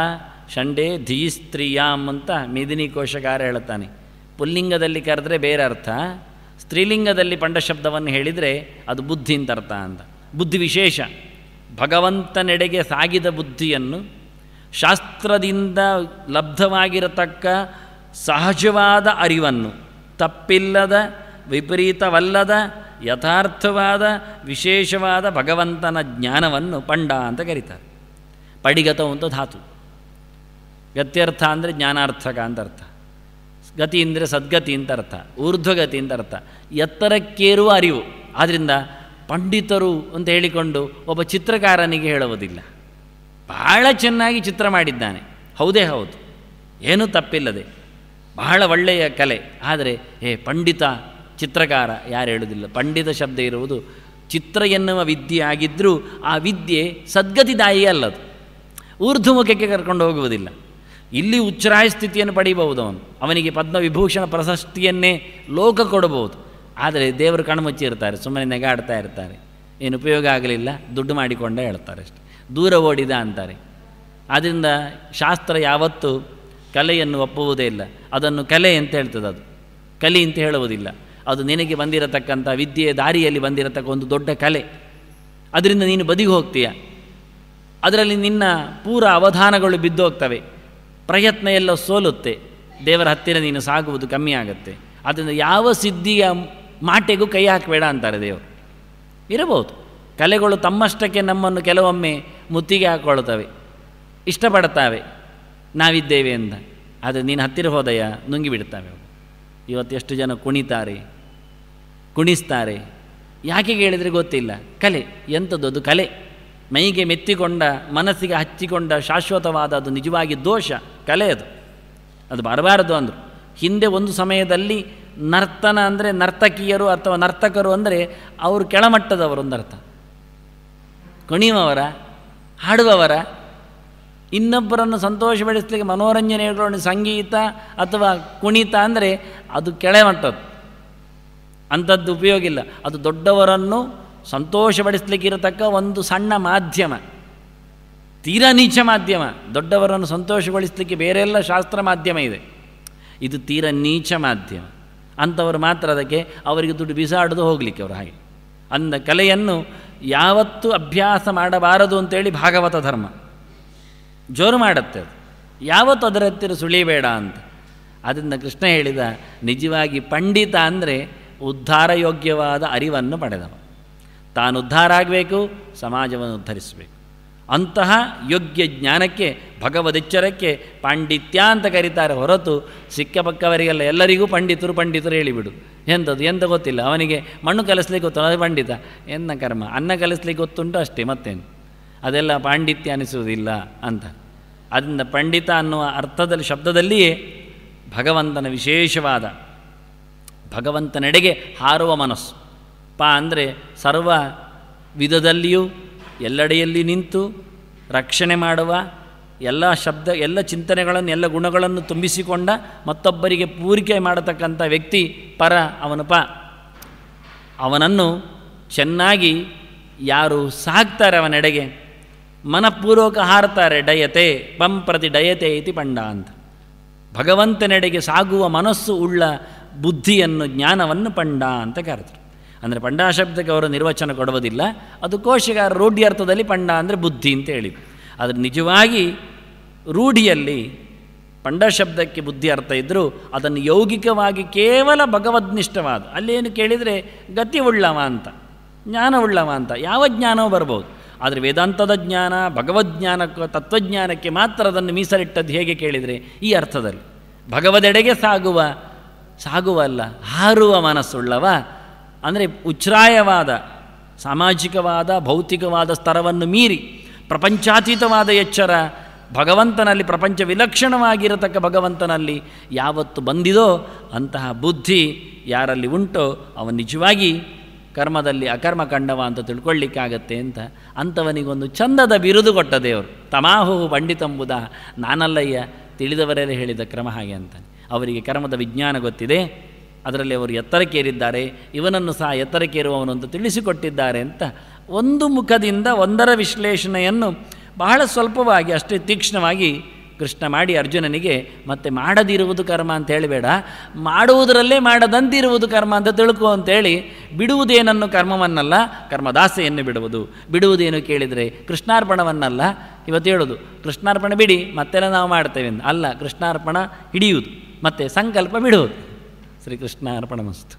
ಷಂಡೇ ಧೀಸ್ತ್ರೀಯಾಮ್ ಅಂತ ಮೇದಿನಿ ಕೋಶಕಾರ ಹೇಳುತ್ತಾನೆ ಪುಲ್ಲಿಂಗದಲ್ಲಿ ಕರೆದ್ರೆ ಬೇರೆ ಅರ್ಥ ಸ್ತ್ರೀಲಿಂಗದಲ್ಲಿ ಪಂಡ ಶಬ್ದವನ್ನು ಹೇಳಿದರೆ ಅದು ಬುದ್ಧಿ ಅಂತ ಅರ್ಥ ಅಂತ ಬುದ್ಧಿ ವಿಶೇಷ ಭಗವಂತನೆಡೆಗೆ ಸಾಗಿದ ಬುದ್ಧಿಯನ್ನು ಶಾಸ್ತ್ರದಿಂದ ಲಬ್ಧವಾಗಿರತಕ್ಕ ಸಹಜವಾದ ಅರಿವನ್ನು ತಪ್ಪಿಲ್ಲದ ವಿಪರೀತವಲ್ಲದ ಯಥಾರ್ಥವಾದ ವಿಶೇಷವಾದ ಭಗವಂತನ ಜ್ಞಾನವನ್ನು ಪಂಡ ಅಂತ ಕರೀತಾರೆ ಪಡಿಗತ ಅಂತ ಧಾತು ಗತ್ಯರ್ಥ ಅಂದರೆ ಜ್ಞಾನಾರ್ಥಕ ಅಂತ ಅರ್ಥ ಗತಿ ಅಂದರೆ ಸದ್ಗತಿ ಅಂತ ಅರ್ಥ ಊರ್ಧ್ವಗತಿ ಅಂತ ಅರ್ಥ ಎತ್ತರಕ್ಕೇರುವ ಅರಿವು ಆದ್ದರಿಂದ ಪಂಡಿತರು ಅಂತ ಹೇಳಿಕೊಂಡು ಒಬ್ಬ ಚಿತ್ರಕಾರನಿಗೆ ಹೇಳುವುದಿಲ್ಲ ಬಹಳ ಚೆನ್ನಾಗಿ ಚಿತ್ರ ಮಾಡಿದ್ದಾನೆ ಹೌದೇ ಹೌದು ಏನೂ ತಪ್ಪಿಲ್ಲದೆ ಬಹಳ ಒಳ್ಳೆಯ ಕಲೆ ಆದರೆ ಏ ಪಂಡಿತ ಚಿತ್ರಕಾರ ಯಾರು ಹೇಳುವುದಿಲ್ಲ ಪಂಡಿತ ಶಬ್ದ ಇರುವುದು ಚಿತ್ರ ಎನ್ನುವ ವಿದ್ಯೆ ಆಗಿದ್ದರೂ ಆ ವಿದ್ಯೆ ಸದ್ಗತಿದಾಯಿ ಅಲ್ಲದು ಊರ್ಧ್ವಮುಖಕ್ಕೆ ಕರ್ಕೊಂಡು ಹೋಗುವುದಿಲ್ಲ ಇಲ್ಲಿ ಉಚ್ಚರಾಯ ಸ್ಥಿತಿಯನ್ನು ಪಡೆಯಬಹುದು ಅವನು ಅವನಿಗೆ ಪದ್ಮವಿಭೂಷಣ ಪ್ರಶಸ್ತಿಯನ್ನೇ ಲೋಕ ಕೊಡಬಹುದು ಆದರೆ ದೇವರು ಕಣ್ಮುಚ್ಚಿ ಇರ್ತಾರೆ ಸುಮ್ಮನೆ ನೆಗಾಡ್ತಾ ಇರ್ತಾರೆ ಏನು ಉಪಯೋಗ ಆಗಲಿಲ್ಲ ದುಡ್ಡು ಮಾಡಿಕೊಂಡೇ ಹೇಳ್ತಾರೆ ಅಷ್ಟೆ ದೂರ ಓಡಿದ ಅಂತಾರೆ ಆದ್ದರಿಂದ ಶಾಸ್ತ್ರ ಯಾವತ್ತೂ ಕಲೆಯನ್ನು ಒಪ್ಪುವುದೇ ಇಲ್ಲ ಅದನ್ನು ಕಲೆ ಅಂತ ಹೇಳ್ತದೆ ಅದು ಕಲಿ ಅಂತ ಹೇಳುವುದಿಲ್ಲ ಅದು ನಿನಗೆ ಬಂದಿರತಕ್ಕಂಥ ವಿದ್ಯೆಯ ದಾರಿಯಲ್ಲಿ ಬಂದಿರತಕ್ಕ ಒಂದು ದೊಡ್ಡ ಕಲೆ ಅದರಿಂದ ನೀನು ಬದಿಗೆ ಹೋಗ್ತೀಯ ಅದರಲ್ಲಿ ನಿನ್ನ ಪೂರ ಅವಧಾನಗಳು ಹೋಗ್ತವೆ ಪ್ರಯತ್ನ ಎಲ್ಲ ಸೋಲುತ್ತೆ ದೇವರ ಹತ್ತಿರ ನೀನು ಸಾಗುವುದು ಕಮ್ಮಿ ಆಗುತ್ತೆ ಅದರಿಂದ ಯಾವ ಸಿದ್ಧಿಯ ಮಾಟೆಗೂ ಕೈ ಹಾಕಬೇಡ ಅಂತಾರೆ ದೇವರು ಇರಬಹುದು ಕಲೆಗಳು ತಮ್ಮಷ್ಟಕ್ಕೆ ನಮ್ಮನ್ನು ಕೆಲವೊಮ್ಮೆ ಮುತ್ತಿಗೆ ಹಾಕ್ಕೊಳ್ತವೆ ಇಷ್ಟಪಡ್ತಾವೆ ನಾವಿದ್ದೇವೆ ಅಂತ ಆದರೆ ನೀನು ಹತ್ತಿರ ಹೋದಯ ನುಂಗಿ ಬಿಡ್ತಾವೆ ಇವತ್ತು ಎಷ್ಟು ಜನ ಕುಣಿತಾರೆ ಕುಣಿಸ್ತಾರೆ ಯಾಕೆ ಹೇಳಿದರೆ ಗೊತ್ತಿಲ್ಲ ಕಲೆ ಎಂಥದ್ದು ಅದು ಕಲೆ ಮೈಗೆ ಮೆತ್ತಿಕೊಂಡ ಮನಸ್ಸಿಗೆ ಹಚ್ಚಿಕೊಂಡ ಶಾಶ್ವತವಾದ ಅದು ನಿಜವಾಗಿ ದೋಷ ಕಲೆ ಅದು ಅದು ಬರಬಾರದು ಅಂದರು ಹಿಂದೆ ಒಂದು ಸಮಯದಲ್ಲಿ ನರ್ತನ ಅಂದರೆ ನರ್ತಕಿಯರು ಅಥವಾ ನರ್ತಕರು ಅಂದರೆ ಅವರು ಕೆಳಮಟ್ಟದವರು ಅರ್ಥ ಕುಣಿಯುವವರ ಹಾಡುವವರ ಇನ್ನೊಬ್ಬರನ್ನು ಸಂತೋಷಪಡಿಸಲಿಕ್ಕೆ ಮನೋರಂಜನೆಗಳು ಸಂಗೀತ ಅಥವಾ ಕುಣಿತ ಅಂದರೆ ಅದು ಕೆಳಮಟ್ಟದ್ದು ಅಂಥದ್ದು ಉಪಯೋಗ ಇಲ್ಲ ಅದು ದೊಡ್ಡವರನ್ನು ಸಂತೋಷಪಡಿಸಲಿಕ್ಕಿರತಕ್ಕ ಒಂದು ಸಣ್ಣ ಮಾಧ್ಯಮ ತೀರಾ ನೀಚ ಮಾಧ್ಯಮ ದೊಡ್ಡವರನ್ನು ಸಂತೋಷಗೊಳಿಸಲಿಕ್ಕೆ ಬೇರೆಲ್ಲ ಶಾಸ್ತ್ರ ಮಾಧ್ಯಮ ಇದೆ ಇದು ತೀರ ನೀಚ ಮಾಧ್ಯಮ ಅಂಥವರು ಮಾತ್ರ ಅದಕ್ಕೆ ಅವರಿಗೆ ದುಡ್ಡು ಬಿಸಾಡೋದು ಹೋಗಲಿಕ್ಕೆ ಅವರು ಹಾಗೆ ಅಂದ ಕಲೆಯನ್ನು ಯಾವತ್ತೂ ಅಭ್ಯಾಸ ಮಾಡಬಾರದು ಅಂತೇಳಿ ಭಾಗವತ ಧರ್ಮ ಜೋರು ಮಾಡುತ್ತೆ ಅದು ಯಾವತ್ತು ಅದರ ಹತ್ತಿರ ಸುಳಿಬೇಡ ಅಂತ ಅದರಿಂದ ಕೃಷ್ಣ ಹೇಳಿದ ನಿಜವಾಗಿ ಪಂಡಿತ ಅಂದರೆ ಉದ್ಧಾರ ಯೋಗ್ಯವಾದ ಅರಿವನ್ನು ಪಡೆದವ ತಾನು ಉದ್ಧಾರ ಆಗಬೇಕು ಸಮಾಜವನ್ನು ಉದ್ಧರಿಸಬೇಕು ಅಂತಹ ಯೋಗ್ಯ ಜ್ಞಾನಕ್ಕೆ ಭಗವದೆಚ್ಚರಕ್ಕೆ ಪಾಂಡಿತ್ಯ ಅಂತ ಕರೀತಾರೆ ಹೊರತು ಸಿಕ್ಕಪಕ್ಕವರಿಗೆಲ್ಲ ಎಲ್ಲರಿಗೂ ಪಂಡಿತರು ಪಂಡಿತರು ಹೇಳಿಬಿಡು ಎಂಥದ್ದು ಎಂತ ಗೊತ್ತಿಲ್ಲ ಅವನಿಗೆ ಮಣ್ಣು ಕಲಿಸ್ಲಿಕ್ಕೆ ಗೊತ್ತು ಅದು ಪಂಡಿತ ಎನ್ನ ಕರ್ಮ ಅನ್ನ ಕಲಿಸ್ಲಿಕ್ಕೆ ಗೊತ್ತುಂಟು ಅಷ್ಟೇ ಮತ್ತೇನು ಅದೆಲ್ಲ ಪಾಂಡಿತ್ಯ ಅನಿಸುವುದಿಲ್ಲ ಅಂತ ಅದರಿಂದ ಪಂಡಿತ ಅನ್ನುವ ಅರ್ಥದಲ್ಲಿ ಶಬ್ದದಲ್ಲಿಯೇ ಭಗವಂತನ ವಿಶೇಷವಾದ ಭಗವಂತನೆಡೆಗೆ ಹಾರುವ ಮನಸ್ಸು ಪಾ ಅಂದರೆ ಸರ್ವ ವಿಧದಲ್ಲಿಯೂ ಎಲ್ಲೆಡೆಯಲ್ಲಿ ನಿಂತು ರಕ್ಷಣೆ ಮಾಡುವ ಎಲ್ಲ ಶಬ್ದ ಎಲ್ಲ ಚಿಂತನೆಗಳನ್ನು ಎಲ್ಲ ಗುಣಗಳನ್ನು ತುಂಬಿಸಿಕೊಂಡ ಮತ್ತೊಬ್ಬರಿಗೆ ಪೂರಿಕೆ ಮಾಡತಕ್ಕಂಥ ವ್ಯಕ್ತಿ ಪರ ಅವನು ಪ ಅವನನ್ನು ಚೆನ್ನಾಗಿ ಯಾರು ಸಾಕ್ತಾರೆ ಅವನೆಡೆಗೆ ಮನಪೂರ್ವಕ ಹಾರ್ತಾರೆ ಡಯತೆ ಪಂ ಪ್ರತಿ ಡಯತೆ ಇತಿ ಪಂಡ ಅಂತ ಭಗವಂತನೆಡೆಗೆ ಸಾಗುವ ಮನಸ್ಸು ಉಳ್ಳ ಬುದ್ಧಿಯನ್ನು ಜ್ಞಾನವನ್ನು ಪಂಡ ಅಂತ ಕರೆದರು ಅಂದರೆ ಪಂಡಾಶಬ್ದಕ್ಕೆ ಅವರು ನಿರ್ವಚನ ಕೊಡುವುದಿಲ್ಲ ಅದು ಕೋಶಗಾರ ಅರ್ಥದಲ್ಲಿ ಪಂಡ ಅಂದರೆ ಬುದ್ಧಿ ಅಂತ ಹೇಳಿದ್ರು ಆದರೆ ನಿಜವಾಗಿ ರೂಢಿಯಲ್ಲಿ ಶಬ್ದಕ್ಕೆ ಬುದ್ಧಿ ಅರ್ಥ ಇದ್ದರೂ ಅದನ್ನು ಯೌಗಿಕವಾಗಿ ಕೇವಲ ಭಗವದ್ನಿಷ್ಠವಾದ ಅಲ್ಲೇನು ಕೇಳಿದರೆ ಗತಿ ಉಳ್ಳವ ಅಂತ ಜ್ಞಾನ ಉಳ್ಳವ ಅಂತ ಯಾವ ಜ್ಞಾನವೂ ಬರ್ಬೋದು ಆದರೆ ವೇದಾಂತದ ಜ್ಞಾನ ಭಗವದ್ಜ್ಞಾನಕ್ಕೆ ತತ್ವಜ್ಞಾನಕ್ಕೆ ಮಾತ್ರ ಅದನ್ನು ಮೀಸಲಿಟ್ಟದ್ದು ಹೇಗೆ ಕೇಳಿದರೆ ಈ ಅರ್ಥದಲ್ಲಿ ಭಗವದೆಡೆಗೆ ಸಾಗುವ ಸಾಗುವ ಅಲ್ಲ ಹಾರುವ ಮನಸ್ಸುಳ್ಳವ ಅಂದರೆ ಉಚ್ಛ್ರಾಯವಾದ ಸಾಮಾಜಿಕವಾದ ಭೌತಿಕವಾದ ಸ್ತರವನ್ನು ಮೀರಿ ಪ್ರಪಂಚಾತೀತವಾದ ಎಚ್ಚರ ಭಗವಂತನಲ್ಲಿ ಪ್ರಪಂಚ ವಿಲಕ್ಷಣವಾಗಿರತಕ್ಕ ಭಗವಂತನಲ್ಲಿ ಯಾವತ್ತು ಬಂದಿದೋ ಅಂತಹ ಬುದ್ಧಿ ಯಾರಲ್ಲಿ ಉಂಟೋ ಅವನು ನಿಜವಾಗಿ ಕರ್ಮದಲ್ಲಿ ಅಕರ್ಮ ಕಂಡವ ಅಂತ ತಿಳ್ಕೊಳ್ಳಿಕ್ಕಾಗತ್ತೆ ಅಂತ ಅಂಥವನಿಗೊಂದು ಚಂದದ ಬಿರುದು ಕೊಟ್ಟ ದೇವರು ತಮಾಹು ಪಂಡಿತಂಬುದ ನಾನಲ್ಲಯ್ಯ ತಿಳಿದವರೇ ಹೇಳಿದ ಕ್ರಮ ಹಾಗೆ ಅಂತ ಅವರಿಗೆ ಕರ್ಮದ ವಿಜ್ಞಾನ ಗೊತ್ತಿದೆ ಅದರಲ್ಲಿ ಅವರು ಎತ್ತರಕ್ಕೇರಿದ್ದಾರೆ ಇವನನ್ನು ಸಹ ಎತ್ತರಕ್ಕೇರುವವನು ಅಂತ ತಿಳಿಸಿಕೊಟ್ಟಿದ್ದಾರೆ ಅಂತ ಒಂದು ಮುಖದಿಂದ ಒಂದರ ವಿಶ್ಲೇಷಣೆಯನ್ನು ಬಹಳ ಸ್ವಲ್ಪವಾಗಿ ಅಷ್ಟೇ ತೀಕ್ಷ್ಣವಾಗಿ ಕೃಷ್ಣ ಮಾಡಿ ಅರ್ಜುನನಿಗೆ ಮತ್ತೆ ಮಾಡದಿರುವುದು ಕರ್ಮ ಅಂತ ಹೇಳಬೇಡ ಮಾಡುವುದರಲ್ಲೇ ಮಾಡದಂತಿರುವುದು ಕರ್ಮ ಅಂತ ತಿಳ್ಕೊ ಅಂತೇಳಿ ಬಿಡುವುದೇನನ್ನು ಕರ್ಮವನ್ನಲ್ಲ ಕರ್ಮದಾಸೆಯನ್ನು ಬಿಡುವುದು ಬಿಡುವುದೇನು ಕೇಳಿದರೆ ಕೃಷ್ಣಾರ್ಪಣವನ್ನಲ್ಲ ಇವತ್ತು ಹೇಳೋದು ಕೃಷ್ಣಾರ್ಪಣೆ ಬಿಡಿ ಮತ್ತೆಲ್ಲ ನಾವು ಮಾಡ್ತೇವೆ ಅಲ್ಲ ಕೃಷ್ಣಾರ್ಪಣ ಹಿಡಿಯುವುದು ಮತ್ತೆ ಸಂಕಲ್ಪ ಬಿಡುವುದು శ్రీకృష్ణార్పణమస్తు